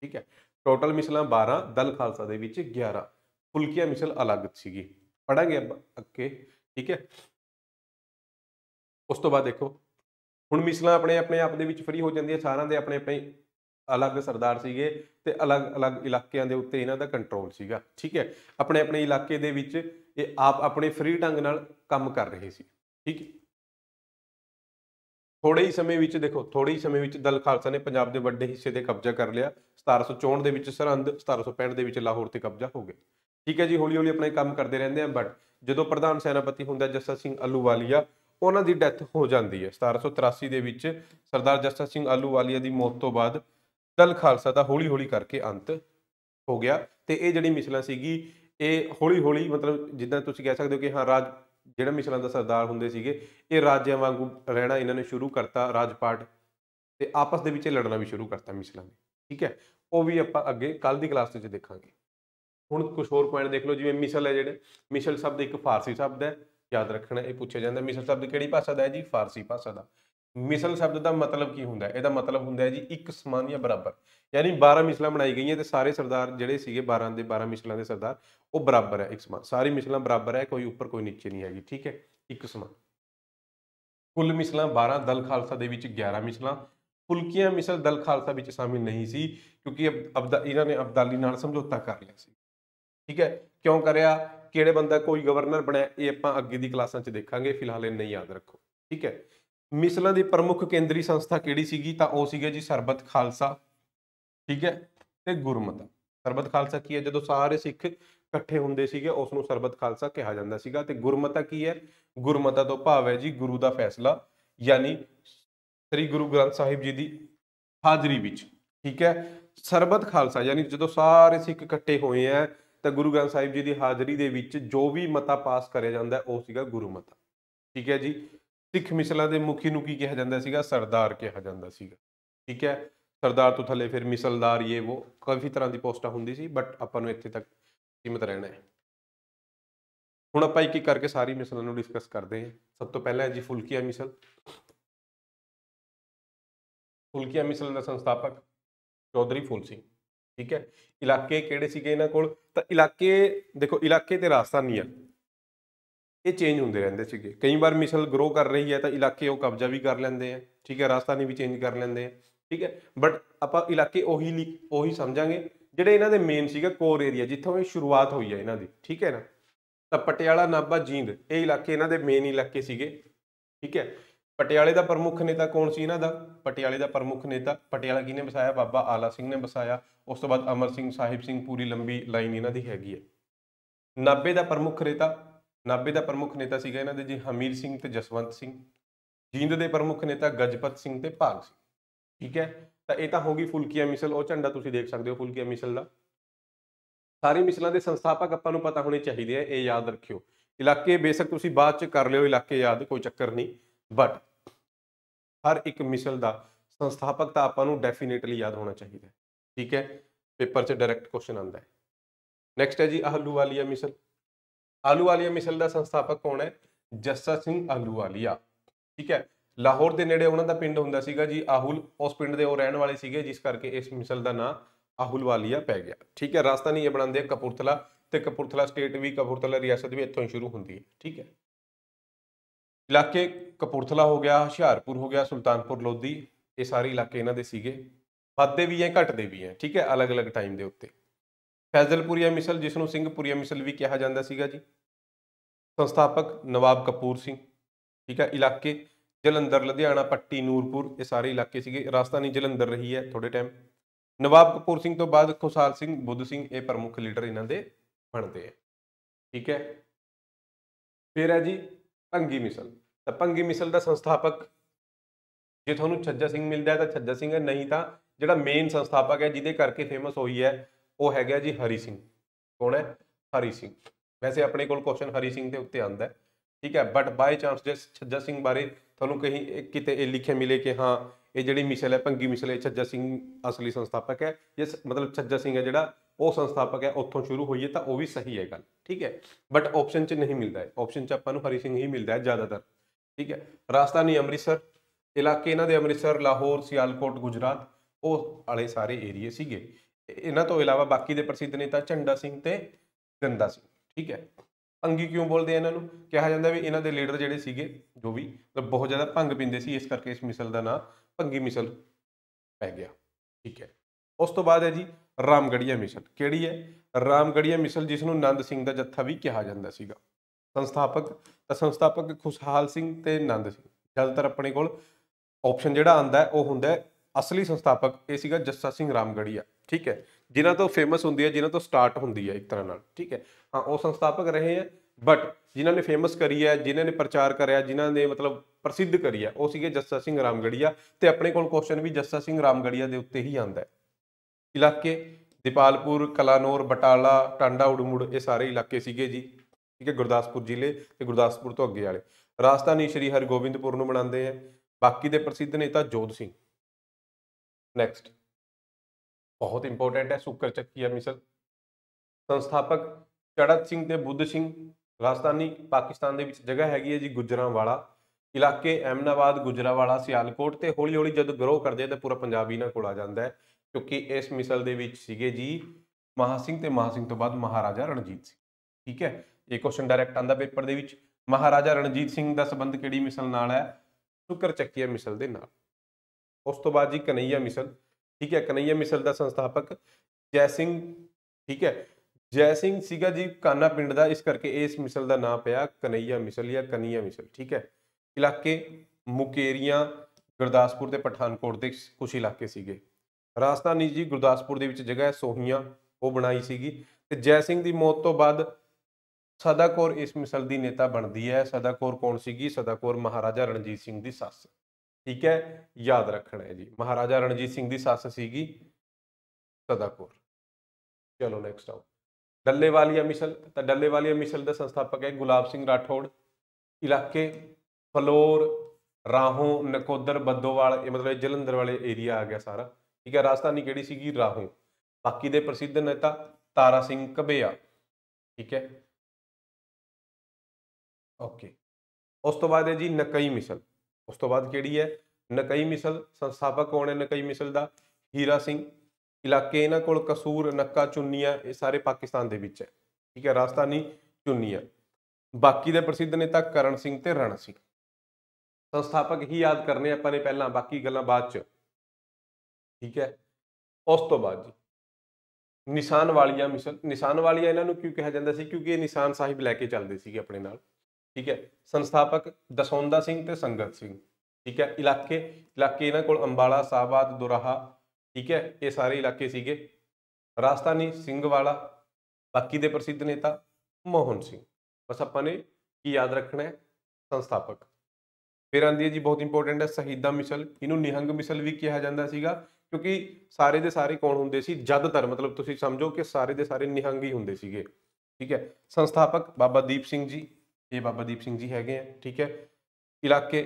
ਠੀਕ ਹੈ ਟੋਟਲ ਮਿਸਲਾਂ 12 ਦਲ ਖਾਲਸਾ ਦੇ ਵਿੱਚ 11 ਫੁਲਕੀਆ ਮਿਸਲ ਅਲੱਗ ਸੀਗੀ ਪੜਾਂਗੇ ਅੱਗੇ ਠੀਕ ਹੈ ਉਸ ਤੋਂ ਬਾਅਦ ਦੇਖੋ ਹੁਣ ਮਿਸਲਾਂ ਆਪਣੇ ਆਪਣੇ ਆਪ ਦੇ ਵਿੱਚ ਫਰੀ ਹੋ ਜਾਂਦੀਆਂ ਸਾਰਿਆਂ ਦੇ ਆਪਣੇ ਆਪਣੇ ਅਲੱਗ ਸਰਦਾਰ ਸੀਗੇ ਤੇ ਅਲੱਗ-ਅਲੱਗ ਇਲਾਕਿਆਂ ਦੇ ਉੱਤੇ ਇਹਨਾਂ ਦਾ ਕੰਟਰੋਲ ਸੀਗਾ ਠੀਕ ਹੈ ਆਪਣੇ ਆਪਣੇ ਇਲਾਕੇ ਦੇ ਵਿੱਚ ਇਹ ਆਪ ਆਪਣੇ ਫ੍ਰੀ ਢੰਗ ਨਾਲ ਕੰਮ ਕਰ ਰਹੇ ਸੀ ਠੀਕ ਹੈ ਥੋੜੇ ਹੀ ਸਮੇਂ ਵਿੱਚ ਦੇਖੋ ਥੋੜੇ ਹੀ ਸਮੇਂ ਵਿੱਚ ਦਲ ਖਾਲਸਾ ਨੇ ਪੰਜਾਬ ਦੇ ਵੱਡੇ ਹਿੱਸੇ ਤੇ ਕਬਜ਼ਾ ਕਰ ਲਿਆ 1764 ਦੇ ਵਿੱਚ ਸਰਹੰਦ 1765 ਦੇ ਵਿੱਚ ਲਾਹੌਰ ਤੇ ਕਬਜ਼ਾ ਹੋ ਗਿਆ ਠੀਕ ਹੈ ਜੀ ਹੌਲੀ ਹੌਲੀ ਆਪਣੇ ਕੰਮ ਕਰਦੇ ਰਹਿੰਦੇ ਆ ਬਟ ਜਦੋਂ ਪ੍ਰਧਾਨ ਸੈਨਾਪਤੀ ਹੁੰਦਾ ਜੱਸਾ ਸਿੰਘ ਅਲੂਵਾਲੀਆ ਉਹਨਾਂ ਦੀ ਡੈਥ ਹੋ ਜਾਂਦੀ ਹੈ 1783 ਦੇ ਵਿੱਚ ਸਰਦਾਰ ਜੱਸਾ ਸਿੰਘ ਅਲੂਵਾਲੀਆ ਦੀ ਮੌਤ ਤੋਂ ਬਾਅਦ ਦਲ ਖਾਲਸਾ ਦਾ ਹੌਲੀ ਹੌਲੀ ਕਰਕੇ ਅੰਤ ਹੋ ਗਿਆ ਤੇ ਇਹ ਜਿਹੜੀ ਮਿਸਲਾ ਸੀਗੀ ਇਹ ਹੌਲੀ ਹੌਲੀ ਮਤਲਬ ਜਿੱਦਾਂ ਤੁਸੀਂ ਕਹਿ ਸਕਦੇ ਹੋ ਕਿ ਹਾਂ ਰਾਜ ਜਿਹੜਾ ਮਿਸ਼ਲਾਂ ਦਾ ਸਰਦਾਰ ਹੁੰਦੇ ਸੀਗੇ ਇਹ ਰਾਜਿਆਂ ਵਾਂਗੂ ਰਹਿਣਾ ਇਹਨਾਂ ਨੇ ਸ਼ੁਰੂ ਕਰਤਾ ਰਾਜਪਾਟ ਤੇ ਆਪਸ ਦੇ ਵਿੱਚ ਲੜਨਾ ਵੀ ਸ਼ੁਰੂ ਕਰਤਾ ਮਿਸ਼ਲਾਂ ਨੇ ਠੀਕ ਹੈ ਉਹ ਵੀ ਆਪਾਂ ਅੱਗੇ ਕੱਲ ਦੀ ਕਲਾਸ ਵਿੱਚ ਦੇਖਾਂਗੇ ਹੁਣ ਕੁਝ ਹੋਰ ਪੁਆਇੰਟ ਦੇਖ ਲਓ ਜਿਵੇਂ ਮਿਸ਼ਲ ਹੈ ਜਿਹੜੇ ਮਿਸ਼ਲ ਸ਼ਬਦ ਇੱਕ ਫਾਰਸੀ ਸ਼ਬਦ ਹੈ ਯਾਦ ਰੱਖਣਾ ਇਹ ਪੁੱਛਿਆ ਜਾਂਦਾ ਮਿਸ਼ਲ ਸ਼ਬਦ ਕਿਹੜੀ ਭਾਸ਼ਾ ਦਾ ਹੈ ਜੀ ਫਾਰਸੀ ਭਾਸ਼ਾ ਦਾ ਮਿਸਲ ਸ਼ਬਦ ਦਾ ਮਤਲਬ ਕੀ ਹੁੰਦਾ ਹੈ ਇਹਦਾ ਮਤਲਬ ਹੁੰਦਾ ਹੈ ਜੀ ਇੱਕ ਸਮਾਨ ਜਾਂ ਬਰਾਬਰ ਯਾਨੀ 12 ਮਿਸਲਾਂ ਬਣਾਈ ਗਈਆਂ ਤੇ ਸਾਰੇ ਸਰਦਾਰ ਜਿਹੜੇ ਸੀਗੇ 12 ਦੇ 12 ਮਿਸਲਾਂ ਦੇ ਸਰਦਾਰ ਉਹ ਬਰਾਬਰ ਹੈ ਇੱਕ ਸਮਾਨ ਸਾਰੀ ਮਿਸਲਾਂ ਬਰਾਬਰ ਹੈ ਕੋਈ ਉੱਪਰ ਕੋਈ ਨੀਚੇ ਨਹੀਂ ਹੈਗੀ ਠੀਕ ਹੈ ਇੱਕ ਸਮਾਨ ਕੁੱਲ ਮਿਸਲਾਂ 12 ਦਲ ਖਾਲਸਾ ਦੇ ਵਿੱਚ 11 ਮਿਸਲਾਂ ਫੁਲਕੀਆਂ ਮਿਸਲ ਦਲ ਖਾਲਸਾ ਵਿੱਚ ਸ਼ਾਮਿਲ ਨਹੀਂ ਸੀ ਕਿਉਂਕਿ ਇਹਨਾਂ ਨੇ ਅਬਦਾਲੀ ਨਾਲ ਸਮਝੌਤਾ ਕਰ ਲਿਆ ਸੀ ਠੀਕ ਹੈ ਕਿਉਂ ਕਰਿਆ ਕਿਹੜੇ ਬੰਦਾ ਕੋਈ ਗਵਰਨਰ ਬਣਿਆ ਇਹ ਆਪਾਂ ਅੱਗੇ ਦੀ ਕਲਾਸਾਂ 'ਚ ਦੇਖਾਂਗੇ ਫਿਲਹਾਲ ਇਹ ਨਹੀਂ ਯਾਦ ਰੱਖੋ ਠੀਕ ਹੈ ਮਿਸਲਾਂ ਦੀ ਪ੍ਰਮੁੱਖ ਕੇਂਦਰੀ ਸੰਸਥਾ ਕਿਹੜੀ ਸੀਗੀ ਤਾਂ ਉਹ ਸੀਗਾ ਜੀ ਸਰਬਤ ਖਾਲਸਾ ਠੀਕ ਹੈ ਤੇ ਗੁਰਮਤ ਸਰਬਤ ਖਾਲਸਾ ਕੀ ਹੈ ਜਦੋਂ ਸਾਰੇ ਸਿੱਖ ਇਕੱਠੇ ਹੁੰਦੇ ਸੀਗੇ ਉਸ ਨੂੰ ਸਰਬਤ ਖਾਲਸਾ ਕਿਹਾ ਜਾਂਦਾ ਸੀਗਾ ਤੇ ਗੁਰਮਤਾ ਕੀ ਹੈ ਗੁਰਮਤਾ ਤੋਂ ਭਾਵ ਹੈ ਜੀ ਗੁਰੂ ਦਾ ਫੈਸਲਾ ਯਾਨੀ ਸ੍ਰੀ ਗੁਰੂ ਗ੍ਰੰਥ ਸਾਹਿਬ ਜੀ ਦੀ ਹਾਜ਼ਰੀ ਵਿੱਚ ਠੀਕ ਹੈ ਸਰਬਤ ਖਾਲਸਾ ਯਾਨੀ ਜਦੋਂ ਸਾਰੇ ਸਿੱਖ ਇਕੱਠੇ ਹੋਏ ਆ ਤਾਂ ਗੁਰੂ ਗ੍ਰੰਥ ਸਾਹਿਬ ਜੀ ਦੀ ਹਾਜ਼ਰੀ ਦੇ ਵਿੱਚ ਜੋ ਵੀ ਮਤਾ ਪਾਸ ਕਰਿਆ ਜਾਂਦਾ ਉਹ ਸੀਗਾ ਗੁਰੂ ਮਤਾ ਠੀਕ ਹੈ ਜੀ ਸਿੱਖ ਮਿਸਲਾਂ ਦੇ ਮੁਖੀ ਨੂੰ ਕੀ ਕਿਹਾ ਜਾਂਦਾ ਸੀਗਾ ਸਰਦਾਰ ਕਿਹਾ ਜਾਂਦਾ ਸੀਗਾ ਠੀਕ ਹੈ ਸਰਦਾਰ ਤੋਂ ਥੱਲੇ ਫਿਰ ਮਿਸਲਦਾਰ ਇਹ ਉਹ ਕਾਫੀ ਤਰ੍ਹਾਂ ਦੀ ਪੋਸਟਾਂ ਹੁੰਦੀ ਸੀ ਬਟ ਆਪਾਂ ਨੂੰ ਇੱਥੇ ਤੱਕ ਸੀਮਤ ਰਹਿਣਾ ਹੈ ਹੁਣ ਆਪਾਂ ਇੱਕ ਇੱਕ ਕਰਕੇ ਸਾਰੀ ਮਿਸਲਾਂ ਨੂੰ ਡਿਸਕਸ ਕਰਦੇ ਹਾਂ ਸਭ ਤੋਂ ਪਹਿਲਾਂ ਹੈ ਜੀ ਫੁਲਕੀਆ ਮਿਸਲ ਫੁਲਕੀਆ ਮਿਸਲ ਦਾ ਸੰਸਥਾਪਕ ਚੌਧਰੀ ਫੁਲ ਸਿੰਘ ਠੀਕ ਹੈ ਇਲਾਕੇ ਕਿਹੜੇ ਸੀਗੇ ਇਹਨਾਂ ਕੋਲ ਤਾਂ ਇਲਾਕੇ ਦੇਖੋ ਇਲਾਕੇ ਤੇ ਆ ਇਹ ਚੇਂਜ ਹੁੰਦੇ ਰਹਿੰਦੇ ਸੀਗੇ ਕਈ ਵਾਰ ਮਿਸਲ ਗਰੋ ਕਰ ਰਹੀ ਹੈ ਤਾਂ ਇਲਾਕੇ ਉਹ ਕਬਜ਼ਾ ਵੀ ਕਰ ਲੈਂਦੇ ਆ ਠੀਕ ਹੈ ਨਹੀਂ ਵੀ ਚੇਂਜ ਕਰ ਲੈਂਦੇ ਆ ਠੀਕ ਹੈ ਬਟ ਆਪਾਂ ਇਲਾਕੇ ਉਹੀ ਲਈ ਉਹੀ ਸਮਝਾਂਗੇ ਜਿਹੜੇ ਇਹਨਾਂ ਦੇ ਮੇਨ ਸੀਗਾ ਕੋਰ ਏਰੀਆ ਜਿੱਥੋਂ ਇਹ ਸ਼ੁਰੂਆਤ ਹੋਈ ਹੈ ਇਹਨਾਂ ਦੀ ਠੀਕ ਹੈ ਨਾ ਤਾਂ ਪਟਿਆਲਾ ਨਾਭਾ ਜੀਂਦ ਇਹ ਇਲਾਕੇ ਇਹਨਾਂ ਦੇ ਮੇਨ ਇਲਾਕੇ ਸੀਗੇ ਠੀਕ ਹੈ ਪਟਿਆਲੇ ਦਾ ਪ੍ਰਮੁੱਖ ਨੇਤਾ ਕੌਣ ਸੀ ਇਹਨਾਂ ਦਾ ਪਟਿਆਲੇ ਦਾ ਪ੍ਰਮੁੱਖ ਨੇਤਾ ਪਟਿਆਲਾ ਕਿਹਨੇ ਬਸਾਇਆ ਬਾਬਾ ਆਲਾ ਸਿੰਘ ਨੇ ਬਸਾਇਆ ਉਸ ਤੋਂ ਬਾਅਦ ਅਮਰ ਸਿੰਘ ਸਾਹਿਬ ਸਿੰਘ ਪੂਰੀ ਲੰਬੀ ਲਾਈਨ ਇਹਨਾਂ ਦੀ ਹੈਗੀ ਹੈ ਨਾਭੇ ਦਾ ਪ੍ਰਮੁੱਖ ਨੇਤਾ ਨਾਬੇ ਦਾ ਪ੍ਰਮੁੱਖ ਨੇਤਾ ਸੀਗਾ ਇਹਨਾਂ ਦੇ ਜੀ ਹਮੀਰ ਸਿੰਘ ਤੇ ਜਸਵੰਤ ਸਿੰਘ ਜੀਂਦ ਦੇ ਪ੍ਰਮੁੱਖ ਨੇਤਾ ਗਜਪਤ ਸਿੰਘ ਤੇ ਭਾਗ ਸਿੰਘ ਠੀਕ ਹੈ ਤਾਂ ਇਹ ਤਾਂ ਹੋ ਗਈ ਫੁਲਕੀਆ ਮਿਸਲ ਉਹ ਝੰਡਾ ਤੁਸੀਂ ਦੇਖ ਸਕਦੇ ਹੋ ਫੁਲਕੀਆ ਮਿਸਲ ਦਾ ਸਾਰੀ ਮਿਸਲਾਂ ਦੇ ਸੰਸਥਾਪਕ ਆਪਾਂ ਨੂੰ ਪਤਾ ਹੋਣੇ ਚਾਹੀਦੇ ਆ ਇਹ ਯਾਦ ਰੱਖਿਓ ਇਲਾਕੇ ਬੇਸ਼ੱਕ ਤੁਸੀਂ ਬਾਅਦ ਚ ਕਰ ਲਿਓ ਇਲਾਕੇ ਯਾਦ ਕੋਈ ਚੱਕਰ ਨਹੀਂ ਬਟ ਹਰ ਇੱਕ ਮਿਸਲ ਦਾ ਸੰਸਥਾਪਕ ਤਾਂ ਆਪਾਂ ਨੂੰ ਡੈਫੀਨੇਟਲੀ ਯਾਦ ਹੋਣਾ ਚਾਹੀਦਾ ਠੀਕ ਹੈ ਪੇਪਰ 'ਚ ਡਾਇਰੈਕਟ ਕੁਐਸਚਨ ਆਉਂਦਾ ਹੈ ਨੈਕਸਟ ਹੈ ਜੀ ਵਾਲੀਆ ਮਿਸਲ ਆਲੂਵਾਲੀਆ ਮਿਸਲ ਦਾ ਸੰਸਥਾਪਕ ਕੌਣ ਹੈ ਜੱਸਾ ਸਿੰਘ ਆਲੂਵਾਲੀਆ ਠੀਕ ਹੈ ਲਾਹੌਰ ਦੇ ਨੇੜੇ ਉਹਨਾਂ ਦਾ ਪਿੰਡ ਹੁੰਦਾ ਸੀਗਾ ਜੀ ਆਹੁਲ ਉਸ ਪਿੰਡ ਦੇ ਉਹ ਰਹਿਣ ਵਾਲੇ ਸੀਗੇ ਜਿਸ ਕਰਕੇ ਇਸ ਮਿਸਲ ਦਾ ਨਾਮ ਆਹੁਲਵਾਲੀਆ ਪੈ ਗਿਆ ਠੀਕ ਹੈ ਰਾਜਸਥਾਨੀ ਇਹ ਬਣਾਉਂਦੇ ਆ ਕਪੂਰਥਲਾ ਤੇ ਕਪੂਰਥਲਾ ਸਟੇਟ ਵੀ ਕਪੂਰਥਲਾ ਰਿਆਸਤ ਵੀ ਇੱਥੋਂ ਹੀ ਸ਼ੁਰੂ ਹੁੰਦੀ ਹੈ ਠੀਕ ਹੈ ਇਲਾਕੇ ਕਪੂਰਥਲਾ ਹੋ ਗਿਆ ਹੁਸ਼ਿਆਰਪੁਰ ਹੋ ਗਿਆ ਸੁਲਤਾਨਪੁਰ ਲੋਧੀ ਇਹ ਸਾਰੇ ਇਲਾਕੇ ਇਹਨਾਂ ਦੇ ਸੀਗੇ ਵੱਧਦੇ ਵੀ ਐ ਘਟਦੇ ਵੀ ਐ ਠੀਕ ਹੈ ਅਲੱਗ-ਅਲੱਗ ਟਾਈਮ ਦੇ ਉੱਤੇ ਫੈਜ਼ਲਪੁਰੀਆ ਮਿਸਲ ਜਿਸ ਨੂੰ ਸਿੰਘਪੁਰੀਆ ਮਿਸਲ ਵੀ ਕਿਹਾ ਜਾਂਦਾ ਸੀਗਾ ਜੀ ਸੰਸਥਾਪਕ ਨਵਾਬ ਕਪੂਰ ਸਿੰਘ ਠੀਕ ਹੈ ਇਲਾਕੇ ਜਲੰਧਰ ਲੁਧਿਆਣਾ ਪੱਟੀ ਨੂਰਪੁਰ ਇਹ ਸਾਰੇ ਇਲਾਕੇ ਸੀਗੇ ਰਾਜਸਥਾਨੀ ਜਲੰਧਰ ਰਹੀ ਹੈ ਥੋੜੇ ਟਾਈਮ ਨਵਾਬ ਕਪੂਰ ਸਿੰਘ ਤੋਂ ਬਾਅਦ ਖੁਸ਼ਾਲ ਸਿੰਘ ਬੁੱਧ ਸਿੰਘ ਇਹ ਪ੍ਰਮੁੱਖ ਲੀਡਰ ਇਹਨਾਂ ਦੇ ਬਣਦੇ ਆ ਠੀਕ ਹੈ ਫਿਰ ਹੈ ਜੀ ਪੰਗੀ ਮਿਸਲ ਤਾਂ ਪੰਗੀ ਮਿਸਲ ਦਾ ਸੰਸਥਾਪਕ ਜੇ ਤੁਹਾਨੂੰ ਛੱਜਾ ਸਿੰਘ ਮਿਲਦਾ ਹੈ ਤਾਂ ਛੱਜਾ ਸਿੰਘ ਹੈ ਨਹੀਂ ਤਾਂ ਜਿਹੜਾ ਮੇਨ ਸੰਸਥਾਪਕ ਹੈ ਜਿਹਦੇ ਕਰਕੇ ਫੇਮਸ ਹੋਈ ਹੈ ਉਹ ਹੈਗਾ ਜੀ ਹਰੀ ਸਿੰਘ ਕੌਣ ਹੈ ਹਰੀ ਸਿੰਘ ਵੈਸੇ ਆਪਣੇ ਕੋਲ ਕੁਐਸਚਨ ਹਰੀ ਸਿੰਘ ਦੇ ਉੱਤੇ ਆਂਦਾ ਹੈ ਠੀਕ ਹੈ ਬਟ ਬਾਈ ਚਾਂਸ ਜੇ ਛੱਜਾ ਸਿੰਘ ਬਾਰੇ ਤੁਹਾਨੂੰ ਕਹੀਂ ਕਿਤੇ ਇਹ ਲਿਖਿਆ ਮਿਲੇ ਕਿ ਹਾਂ ਇਹ ਜਿਹੜੀ ਮਿਸਲ ਹੈ ਪੰਗੀ ਮਿਸਲ ਹੈ ਛੱਜਾ ਸਿੰਘ ਅਸਲੀ ਸੰਸਥਾਪਕ ਹੈ ਜਿਸ ਮਤਲਬ ਛੱਜਾ ਸਿੰਘ ਹੈ ਜਿਹੜਾ ਉਹ ਸੰਸਥਾਪਕ ਹੈ ਉੱਥੋਂ ਸ਼ੁਰੂ ਹੋਈ ਹੈ ਤਾਂ ਉਹ ਵੀ ਸਹੀ ਹੈ ਗੱਲ ਠੀਕ ਹੈ ਬਟ ਆਪਸ਼ਨ 'ਚ ਨਹੀਂ ਮਿਲਦਾ ਹੈ ਆਪਸ਼ਨ 'ਚ ਆਪਾਂ ਨੂੰ ਹਰੀ ਸਿੰਘ ਹੀ ਮਿਲਦਾ ਹੈ ਜ਼ਿਆਦਾਤਰ ਠੀਕ ਹੈ ਰਾਜਸਥਾਨੀ ਅੰਮ੍ਰਿਤਸਰ ਇਲਾਕੇ ਇਹਨਾਂ ਦੇ ਅੰਮ੍ਰਿਤਸਰ ਲਾਹੌਰ ਸਿਆਲਕੋਟ ਗੁਜਰਾਤ ਉਹ ਵਾਲੇ ਸਾਰੇ ਏਰੀਏ ਸੀਗੇ ਇਹਨਾਂ ਤੋਂ ਇਲਾਵਾ ਬਾਕੀ ਦੇ ਪ੍ਰਸਿੱਧ ਨੇਤਾ ਝੰਡਾ ਸਿੰਘ ਤੇ ਗੰਦਾ ਸਿੰਘ ਠੀਕ ਹੈ ਅੰਗੀ ਕਿਉਂ ਬੋਲਦੇ ਆ ਇਹਨਾਂ ਨੂੰ ਕਿਹਾ ਜਾਂਦਾ ਵੀ ਇਹਨਾਂ ਦੇ ਲੀਡਰ ਜਿਹੜੇ ਸੀਗੇ ਜੋ ਵੀ ਬਹੁਤ ਜ਼ਿਆਦਾ ਭੰਗ ਪਿੰਦੇ ਸੀ ਇਸ ਕਰਕੇ ਇਸ ਮਿਸਲ ਦਾ ਨਾਮ ਭੰਗੀ ਮਿਸਲ ਪੈ ਗਿਆ ਠੀਕ ਹੈ ਉਸ ਤੋਂ ਬਾਅਦ ਹੈ ਜੀ ਰਾਮਗੜੀਆ ਮਿਸਲ ਕਿਹੜੀ ਹੈ ਰਾਮਗੜੀਆ ਮਿਸਲ ਜਿਸ ਨੂੰ ਨੰਦ ਸਿੰਘ ਦਾ ਜੱਥਾ ਵੀ ਕਿਹਾ ਜਾਂਦਾ ਸੀਗਾ ਸੰਸਥਾਪਕ ਤਾਂ ਸੰਸਥਾਪਕ ਖੁਸ਼ਹਾਲ ਸਿੰਘ ਤੇ ਨੰਦ ਸਿੰਘ ਜ਼ਿਆਦਾਤਰ ਆਪਣੇ ਕੋਲ ਆਪਸ਼ਨ ਜਿਹੜਾ ਆਂਦਾ ਉਹ ਹੁੰਦਾ ਅਸਲੀ ਸੰਸਥਾਪਕ ਇਹ ਸੀਗਾ ਜੱਸਾ ਸਿੰਘ ਰਾਮਗੜੀਆ ਠੀਕ ਹੈ ਜਿਨ੍ਹਾਂ ਤੋਂ ਫੇਮਸ ਹੁੰਦੀ ਹੈ ਜਿਨ੍ਹਾਂ ਤੋਂ ਸਟਾਰਟ ਹੁੰਦੀ ਹੈ ਇੱਕ ਤਰ੍ਹਾਂ ਨਾਲ ਠੀਕ ਹੈ ਹਾਂ ਉਹ ਸੰਸਥਾਪਕ ਰਹੇ ਹੈ ਬਟ ਜਿਨ੍ਹਾਂ ਨੇ ਫੇਮਸ ਕਰੀ ਹੈ ਜਿਨ੍ਹਾਂ ਨੇ ਪ੍ਰਚਾਰ ਕਰਿਆ ਜਿਨ੍ਹਾਂ ਨੇ ਮਤਲਬ ਪ੍ਰਸਿੱਧ ਕਰੀ ਹੈ ਉਹ ਸੀਗੇ ਜੱਸਾ ਸਿੰਘ ਰਾਮਗੜੀਆ ਤੇ ਆਪਣੇ ਕੋਲ ਕੁਐਸਚਨ ਵੀ ਜੱਸਾ ਸਿੰਘ ਰਾਮਗੜੀਆ ਦੇ ਉੱਤੇ ਹੀ ਆਂਦਾ ਹੈ ਇਲਾਕੇ ਦੀਪਾਲਪੁਰ ਕਲਾਨੌਰ ਬਟਾਲਾ ਟਾਂਡਾ ਉੜਮੁੜ ਇਹ ਸਾਰੇ ਇਲਾਕੇ ਸੀਗੇ ਜੀ ਠੀਕ ਹੈ ਗੁਰਦਾਸਪੁਰ ਜ਼ਿਲ੍ਹੇ ਤੇ ਗੁਰਦਾਸਪੁਰ ਤੋਂ ਅੱਗੇ ਵਾਲੇ ਰਾਜਸਥਾਨੀ ਸ਼੍ਰੀ ਹਰਗੋਬਿੰਦਪੁਰ ਨੂੰ ਬਣਾਉਂਦੇ ਆ ਬਾਕੀ ਦੇ ਪ੍ਰਸਿੱਧ ਨੇਤਾ ਜੋਧ ਸਿੰਘ ਨੈਕਸਟ ਬਹੁਤ ਇੰਪੋਰਟੈਂਟ ਹੈ ਸੁਕਰ ਚੱਕੀਆ ਮਿਸਲ ਸੰਸਥਾਪਕ ਚੜਤ ਸਿੰਘ ਤੇ ਬੁੱਧ ਸਿੰਘ ਰਾਜਸਥਾਨੀ ਪਾਕਿਸਤਾਨ ਦੇ ਵਿੱਚ ਜਗ੍ਹਾ ਹੈਗੀ ਹੈ ਜੀ ਗੁਜਰਾਂਵਾਲਾ ਇਲਾਕੇ ਐਮਨਾਬਾਦ ਗੁਜਰਾਵਾਲਾ ਸਿਆਲਕੋਟ ਤੇ ਹੌਲੀ ਹੌਲੀ ਜਦ ਗਰੋ ਕਰਦੇ ਤੇ ਪੂਰਾ ਪੰਜਾਬ ਨਾਲ ਕੋਲ ਆ ਜਾਂਦਾ ਹੈ ਕਿਉਂਕਿ ਇਸ ਮਿਸਲ ਦੇ ਵਿੱਚ ਸੀਗੇ ਜੀ ਮਹਾ ਸਿੰਘ ਤੇ ਮਹਾ ਸਿੰਘ ਤੋਂ ਬਾਅਦ ਮਹਾਰਾਜਾ ਰਣਜੀਤ ਸਿੰਘ ਠੀਕ ਹੈ ਇਹ ਕੁਐਸਚਨ ਡਾਇਰੈਕਟ ਆਂਦਾ ਪੇਪਰ ਦੇ ਵਿੱਚ ਮਹਾਰਾਜਾ ਰਣਜੀਤ ਸਿੰਘ ਦਾ ਸਬੰਧ ਕਿਹੜੀ ਮਿਸਲ ਨਾਲ ਹੈ ਸ਼ੁਕਰ ਚੱਕੀਆ ਮਿਸਲ ਦੇ ਨਾਲ ਉਸ ਤੋਂ ਬਾਅਦ ਜੀ ਕਨਈਆ ਮਿਸਲ ਠੀਕ ਹੈ ਕਨਈਆ ਮਿਸਲ ਦਾ ਸੰਸਥਾਪਕ ਜੈ ਸਿੰਘ ਠੀਕ ਹੈ ਜੈ ਸਿੰਘ ਸੀਗਾ ਜੀ ਕਾਨਾ ਪਿੰਡ ਦਾ ਇਸ ਕਰਕੇ ਇਸ ਮਿਸਲ ਦਾ ਨਾਮ ਪਿਆ ਕਨਈਆ ਮਿਸਲ ਜਾਂ ਕਨਈਆ ਮਿਸਲ ਠੀਕ ਹੈ ਇਲਾਕੇ ਮੁਕੇਰੀਆਂ ਗੁਰਦਾਸਪੁਰ ਤੇ ਪਠਾਨਕੋਟ ਦੇ ਕੁਝ ਇਲਾਕੇ ਸੀਗੇ ਰਾਜਸਥਾਨੀ ਜੀ ਗੁਰਦਾਸਪੁਰ ਦੇ ਵਿੱਚ ਜਗ੍ਹਾ ਹੈ ਸੋਹੀਆਂ ਉਹ ਬਣਾਈ ਸੀਗੀ ਤੇ ਜੈ ਸਿੰਘ ਦੀ ਮੌਤ ਤੋਂ ਬਾਅਦ ਸਦਾਕੌਰ ਇਸ ਮਿਸਲ ਦੀ ਨੇਤਾ ਬਣਦੀ ਹੈ ਸਦਾਕੌਰ ਕੌਣ ਸੀਗੀ ਸਦਾਕੌਰ ਮਹਾਰਾਜਾ ਰਣਜੀਤ ਸਿੰਘ ਦੀ ਸੱਸ ਠੀਕ ਹੈ ਯਾਦ ਰੱਖਣਾ ਹੈ ਜੀ ਮਹਾਰਾਜਾ ਰਣਜੀਤ ਸਿੰਘ ਦੀ ਸੱਸ ਸੀਗੀ ਸਦਾਕੌਰ ਚਲੋ ਨੈਕਸਟ ਆਓ ਵਾਲੀਆ ਮਿਸਲ ਤਾਂ ਡੱਲੇ ਵਾਲੀਆ ਮਿਸਲ ਦਾ ਸੰਸਥਾਪਕ ਹੈ ਗੁਲਾਬ ਸਿੰਘ ਰਾਠੌੜ ਇਲਾਕੇ ਫਲੋਰ ਰਾਹੋਂ ਨਕੋਦਰ ਬੱਦੋਵਾਲ ਇਹ ਮਤਲਬ ਜਲੰਧਰ ਵਾਲੇ ਏਰੀਆ ਆ ਗਿਆ ਸਾਰਾ ਠੀਕ ਹੈ ਰਾਜਸਥਾਨੀ ਕਿਹੜੀ ਸੀਗੀ ਰਾਹੋਂ ਬਾਕੀ ਦੇ ਪ੍ਰਸਿੱਧ ਨੇਤਾ ਤਾਰਾ ਸਿੰਘ ਕਬੇਆ ਠੀਕ ਹੈ ਓਕੇ ਉਸ ਤੋਂ ਬਾਅਦ ਹੈ ਜੀ ਨਕਈ ਮਿਸਲ ਉਸ ਤੋਂ ਬਾਅਦ ਕਿਹੜੀ ਹੈ ਨਕਈ ਮਿਸਲ ਸੰਸਥਾਪਕ ਕੌਣ ਹੈ ਨਕਈ ਮਿਸਲ ਦਾ ਹੀਰਾ ਸਿੰਘ ਇਲਾਕੇ ਇਹਨਾਂ ਕੋਲ ਕਸੂਰ ਨੱਕਾ ਚੁੰਨੀਆਂ ਇਹ ਸਾਰੇ ਪਾਕਿਸਤਾਨ ਦੇ ਵਿੱਚ ਹੈ ਠੀਕ ਹੈ ਰਾਜਸਥਾਨੀ ਚੁੰਨੀਆਂ ਬਾਕੀ ਦੇ ਪ੍ਰਸਿੱਧ ਨੇਤਾ ਕਰਨ ਸਿੰਘ ਤੇ ਰਣ ਸਿੰਘ ਸੰਸਥਾਪਕ ਹੀ ਯਾਦ ਕਰਨੇ ਆਪਾਂ ਨੇ ਪਹਿਲਾਂ ਬਾਕੀ ਗੱਲਾਂ ਬਾਅਦ ਚ ਠੀਕ ਹੈ ਉਸ ਤੋਂ ਬਾਅਦ ਜੀ ਨਿਸ਼ਾਨ ਵਾਲੀਆਂ ਮਿਸਲ ਨਿਸ਼ਾਨ ਵਾਲੀਆਂ ਇਹਨਾਂ ਨੂੰ ਕਿਉਂ ਕਿਹਾ ਜਾਂਦਾ ਸੀ ਕਿਉਂਕਿ ਇਹ ਨਿਸ਼ਾਨ ਸਾਹਿਬ ਲੈ ਕੇ ਚੱਲਦੇ ਸੀਗੇ ਆਪਣੇ ਨਾਲ ਠੀਕ ਹੈ ਸੰਸਥਾਪਕ ਦਸੌਂਦਾ ਸਿੰਘ ਤੇ ਸੰਗਤ ਸਿੰਘ ਠੀਕ ਹੈ ਇਲਾਕੇ ਇਲਾਕੇ ਇਹਨਾਂ ਕੋਲ ਅੰਬਾਲਾ ਸਾਬਾਦ ਦੁਰਾਹਾ ਠੀਕ ਹੈ ਇਹ ਸਾਰੇ ਇਲਾਕੇ ਸੀਗੇ ਰਾਜਸਥਾਨੀ ਵਾਲਾ ਬਾਕੀ ਦੇ ਪ੍ਰਸਿੱਧ ਨੇਤਾ ਮੋਹਨ ਸਿੰਘ ਬਸ ਆਪਾਂ ਨੇ ਕੀ ਯਾਦ ਰੱਖਣਾ ਹੈ ਸੰਸਥਾਪਕ ਫਿਰ ਆਂਦੀ ਹੈ ਜੀ ਬਹੁਤ ਇੰਪੋਰਟੈਂਟ ਹੈ ਸ਼ਹੀਦਾ ਮਿਸਲ ਇਹਨੂੰ ਨਿਹੰਗ ਮਿਸਲ ਵੀ ਕਿਹਾ ਜਾਂਦਾ ਸੀਗਾ ਕਿਉਂਕਿ ਸਾਰੇ ਦੇ ਸਾਰੇ ਕੌਣ ਹੁੰਦੇ ਸੀ ਜ਼ਿਆਦਾਤਰ ਮਤਲਬ ਤੁਸੀਂ ਸਮਝੋ ਕਿ ਸਾਰੇ ਦੇ ਸਾਰੇ ਨਿਹੰਗ ਹੀ ਹੁੰਦੇ ਸੀਗੇ ਠੀਕ ਹੈ ਸੰਸਥਾਪਕ ਬਾਬਾ ਦੀਪ ਸਿੰਘ ਜੀ ਇਹ ਬਾਬਾ ਦੀਪ ਸਿੰਘ ਜੀ ਹੈਗੇ ਆ ਠੀਕ ਹੈ ਇਲਾਕੇ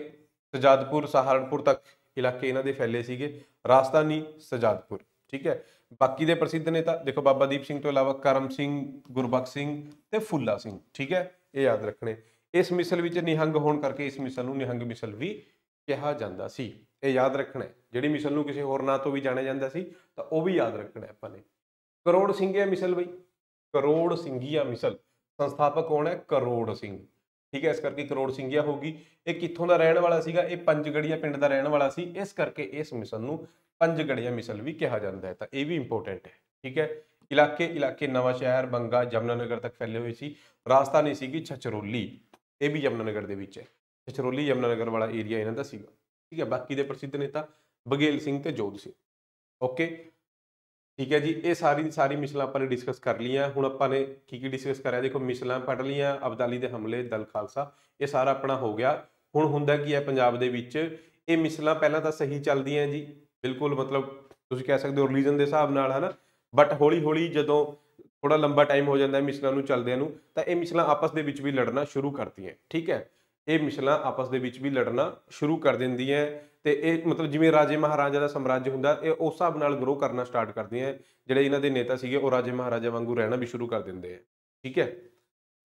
ਸਜਾਦਪੁਰ ਸਹਾਰਨਪੁਰ ਤੱਕ ਇਲਾਕੇ ਇਹਨਾਂ ਦੇ ਫੈਲੇ ਸੀਗੇ ਰਾਜਧਾਨੀ ਸਜਾਦਪੁਰ ਠੀਕ ਹੈ ਬਾਕੀ ਦੇ ਪ੍ਰਸਿੱਧ ਨੇਤਾ ਦੇਖੋ ਬਾਬਾ ਦੀਪ ਸਿੰਘ ਤੋਂ ਇਲਾਵਾ ਕਰਮ ਸਿੰਘ ਗੁਰਬਖਸ਼ ਸਿੰਘ ਤੇ ਫੁੱਲਾ ਸਿੰਘ ਠੀਕ ਹੈ ਇਹ ਯਾਦ ਰੱਖਣੇ ਇਸ ਮਿਸਲ ਵਿੱਚ ਨਿਹੰਗ ਹੋਣ ਕਰਕੇ ਇਸ ਮਿਸਲ ਨੂੰ ਨਿਹੰਗ ਮਿਸਲ ਵੀ ਕਿਹਾ ਜਾਂਦਾ ਸੀ ਇਹ ਯਾਦ ਰੱਖਣਾ ਜਿਹੜੀ ਮਿਸਲ ਨੂੰ ਕਿਸੇ ਹੋਰ ਨਾਂ ਤੋਂ ਵੀ ਜਾਣਿਆ ਜਾਂਦਾ ਸੀ ਤਾਂ ਉਹ ਵੀ ਯਾਦ ਰੱਖਣਾ ਆਪਾਂ ਨੇ ਕਰੋੜ ਸਿੰਘਿਆ ਮਿਸਲ ਬਈ ਕਰੋੜ ਸਿੰਘੀਆ ਮਿਸਲ ਸੰਸਥਾਪਕ ਕੌਣ ਹੈ ਕਰੋੜ ਸਿੰਘ ਠੀਕ ਹੈ ਇਸ ਕਰਕੇ ਕਰੋੜ ਸਿੰਘਿਆ ਹੋਗੀ ਇਹ ਕਿੱਥੋਂ ਦਾ ਰਹਿਣ ਵਾਲਾ ਸੀਗਾ ਇਹ ਪੰਜਗੜੀਆ ਪਿੰਡ ਦਾ ਰਹਿਣ ਵਾਲਾ ਸੀ ਇਸ ਕਰਕੇ ਇਸ ਮਿਸਲ ਨੂੰ ਪੰਜਗੜੀਆ ਮਿਸਲ ਵੀ ਕਿਹਾ ਜਾਂਦਾ ਹੈ ਤਾਂ ਇਹ ਵੀ ਇੰਪੋਰਟੈਂਟ ਹੈ ਠੀਕ ਹੈ ਇਲਾਕੇ ਇਲਾਕੇ ਨਵਾਂ ਸ਼ਹਿਰ ਬੰਗਾ ਜਮਨਾਨਗਰ ਤੱਕ ਫੈਲੇ ਹੋਏ ਸੀ ਰਾਜਧਾਨੀ ਸੀਗੀ ਛਚਰੋਲੀ ਇਹ ਵੀ ਜਮਨਾਨਗਰ ਦੇ ਵਿੱਚ ਹੈ ਛਚਰੋਲੀ ਜਮਨਾਨਗਰ ਵਾਲਾ ਏਰੀਆ ਇਹਨਾਂ ਦਾ ਸੀਗਾ ਠੀਕ ਹੈ ਬਾਕੀ ਦੇ ਪ੍ਰਸਿੱਧ ਨੇਤਾ ਬਗੇਲ ਸਿੰਘ ਤੇ ਜੋਧ ਸਿੰਘ ਓਕੇ ਠੀਕ ਹੈ ਜੀ ਇਹ ਸਾਰੀ ਦੀ ਸਾਰੀ ਮਿਸਲਾਂ ਆਪਾਂ ਨੇ ਡਿਸਕਸ ਕਰ ਲਈਆਂ ਹੁਣ ਆਪਾਂ ਨੇ ਕੀ ਕੀ ਡਿਸਕਸ ਕਰਿਆ ਦੇਖੋ ਮਿਸਲਾਂ ਪੜ ਲਈਆਂ ਅਬਦਾਲੀ ਦੇ ਹਮਲੇ ਦਲ ਖਾਲਸਾ ਇਹ ਸਾਰਾ ਆਪਣਾ ਹੋ ਗਿਆ ਹੁਣ ਹੁੰਦਾ ਕੀ ਹੈ ਪੰਜਾਬ ਦੇ ਵਿੱਚ ਇਹ ਮਿਸਲਾਂ ਪਹਿਲਾਂ ਤਾਂ ਸਹੀ ਚੱਲਦੀਆਂ ਜੀ ਬਿਲਕੁਲ ਮਤਲਬ ਤੁਸੀਂ ਕਹਿ ਸਕਦੇ ਹੋ ਰਿਲੀਜਨ ਦੇ ਹਿਸਾਬ ਨਾਲ ਹਨਾ ਬਟ ਹੌਲੀ ਹੌਲੀ ਜਦੋਂ ਥੋੜਾ ਲੰਬਾ ਟਾਈਮ ਹੋ ਜਾਂਦਾ ਹੈ ਮਿਸਲਾਂ ਨੂੰ ਚੱਲਦਿਆਂ ਨੂੰ ਤਾਂ ਇਹ ਮਿਸਲਾਂ ਆਪਸ ਦੇ ਵਿੱਚ ਵੀ ਲੜਨਾ ਸ਼ੁਰੂ ਕਰਦੀਆਂ ਠੀਕ ਹੈ ਇਹ ਮਿਸਲਾਂ ਆਪਸ ਦੇ ਵਿੱਚ ਵੀ ਲੜਨਾ ਸ਼ੁਰੂ ਕਰ ਦਿੰਦੀਆਂ ਤੇ ਇਹ ਮਤਲਬ ਜਿਵੇਂ ਰਾਜੇ ਮਹਾਰਾਜਾ ਦਾ ਸਮਰਾਜ ਹੁੰਦਾ ਇਹ ਉਸ ਹਿਸਾਬ ਨਾਲ ਗਰੋ ਕਰਨਾ ਸਟਾਰਟ ਕਰਦੀਆਂ ਜਿਹੜੇ ਇਹਨਾਂ ਦੇ ਨੇਤਾ ਸੀਗੇ ਉਹ ਰਾਜੇ ਮਹਾਰਾਜਾ ਵਾਂਗੂ ਰਹਿਣਾ ਵੀ ਸ਼ੁਰੂ ਕਰ ਦਿੰਦੇ ਆ ਠੀਕ ਹੈ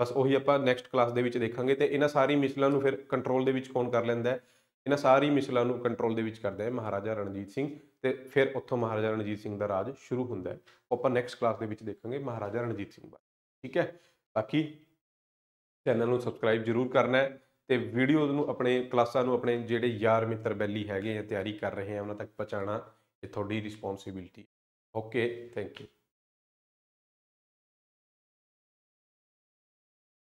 ਬਸ ਉਹੀ ਆਪਾਂ ਨੈਕਸਟ ਕਲਾਸ ਦੇ ਵਿੱਚ ਦੇਖਾਂਗੇ ਤੇ ਇਹਨਾਂ ਸਾਰੀ ਮਿਸਲਾਂ ਨੂੰ ਫਿਰ ਕੰਟਰੋਲ ਦੇ ਵਿੱਚ ਕੌਣ ਕਰ ਲੈਂਦਾ ਇਹਨਾਂ ਸਾਰੀ ਮਿਸਲਾਂ ਨੂੰ ਕੰਟਰੋਲ ਦੇ ਵਿੱਚ ਕਰਦਾ ਹੈ ਮਹਾਰਾਜਾ ਰਣਜੀਤ ਸਿੰਘ ਤੇ ਫਿਰ ਉੱਥੋਂ ਮਹਾਰਾਜਾ ਰਣਜੀਤ ਸਿੰਘ ਦਾ ਰਾਜ ਸ਼ੁਰੂ ਹੁੰਦਾ ਹੈ ਆਪਾਂ ਨੈਕਸਟ ਕਲਾਸ ਦੇ ਵਿੱਚ ਦੇਖਾਂਗੇ ਮਹਾਰਾਜਾ ਰਣਜੀਤ ਸਿੰਘ ਬਾਰੇ ਠੀਕ ਹੈ ਬਾਕੀ ਚੈਨਲ ਨੂੰ ਸਬਸਕ੍ਰਾਈਬ ਜ਼ਰੂਰ ਕਰਨਾ ਹੈ ਤੇ ਵੀਡੀਓਜ਼ ਨੂੰ ਆਪਣੇ ਕਲਾਸਾਂ ਨੂੰ ਆਪਣੇ ਜਿਹੜੇ ਯਾਰ ਮਿੱਤਰ ਬੈਲੀ ਹੈਗੇ ਆ ਤਿਆਰੀ ਕਰ ਰਹੇ ਆ ਉਹਨਾਂ ਤੱਕ ਪਹੁੰਚਾਣਾ ਇਹ ਤੁਹਾਡੀ ਰਿਸਪੌਂਸਿਬਿਲਟੀ ਓਕੇ ਥੈਂਕ ਯੂ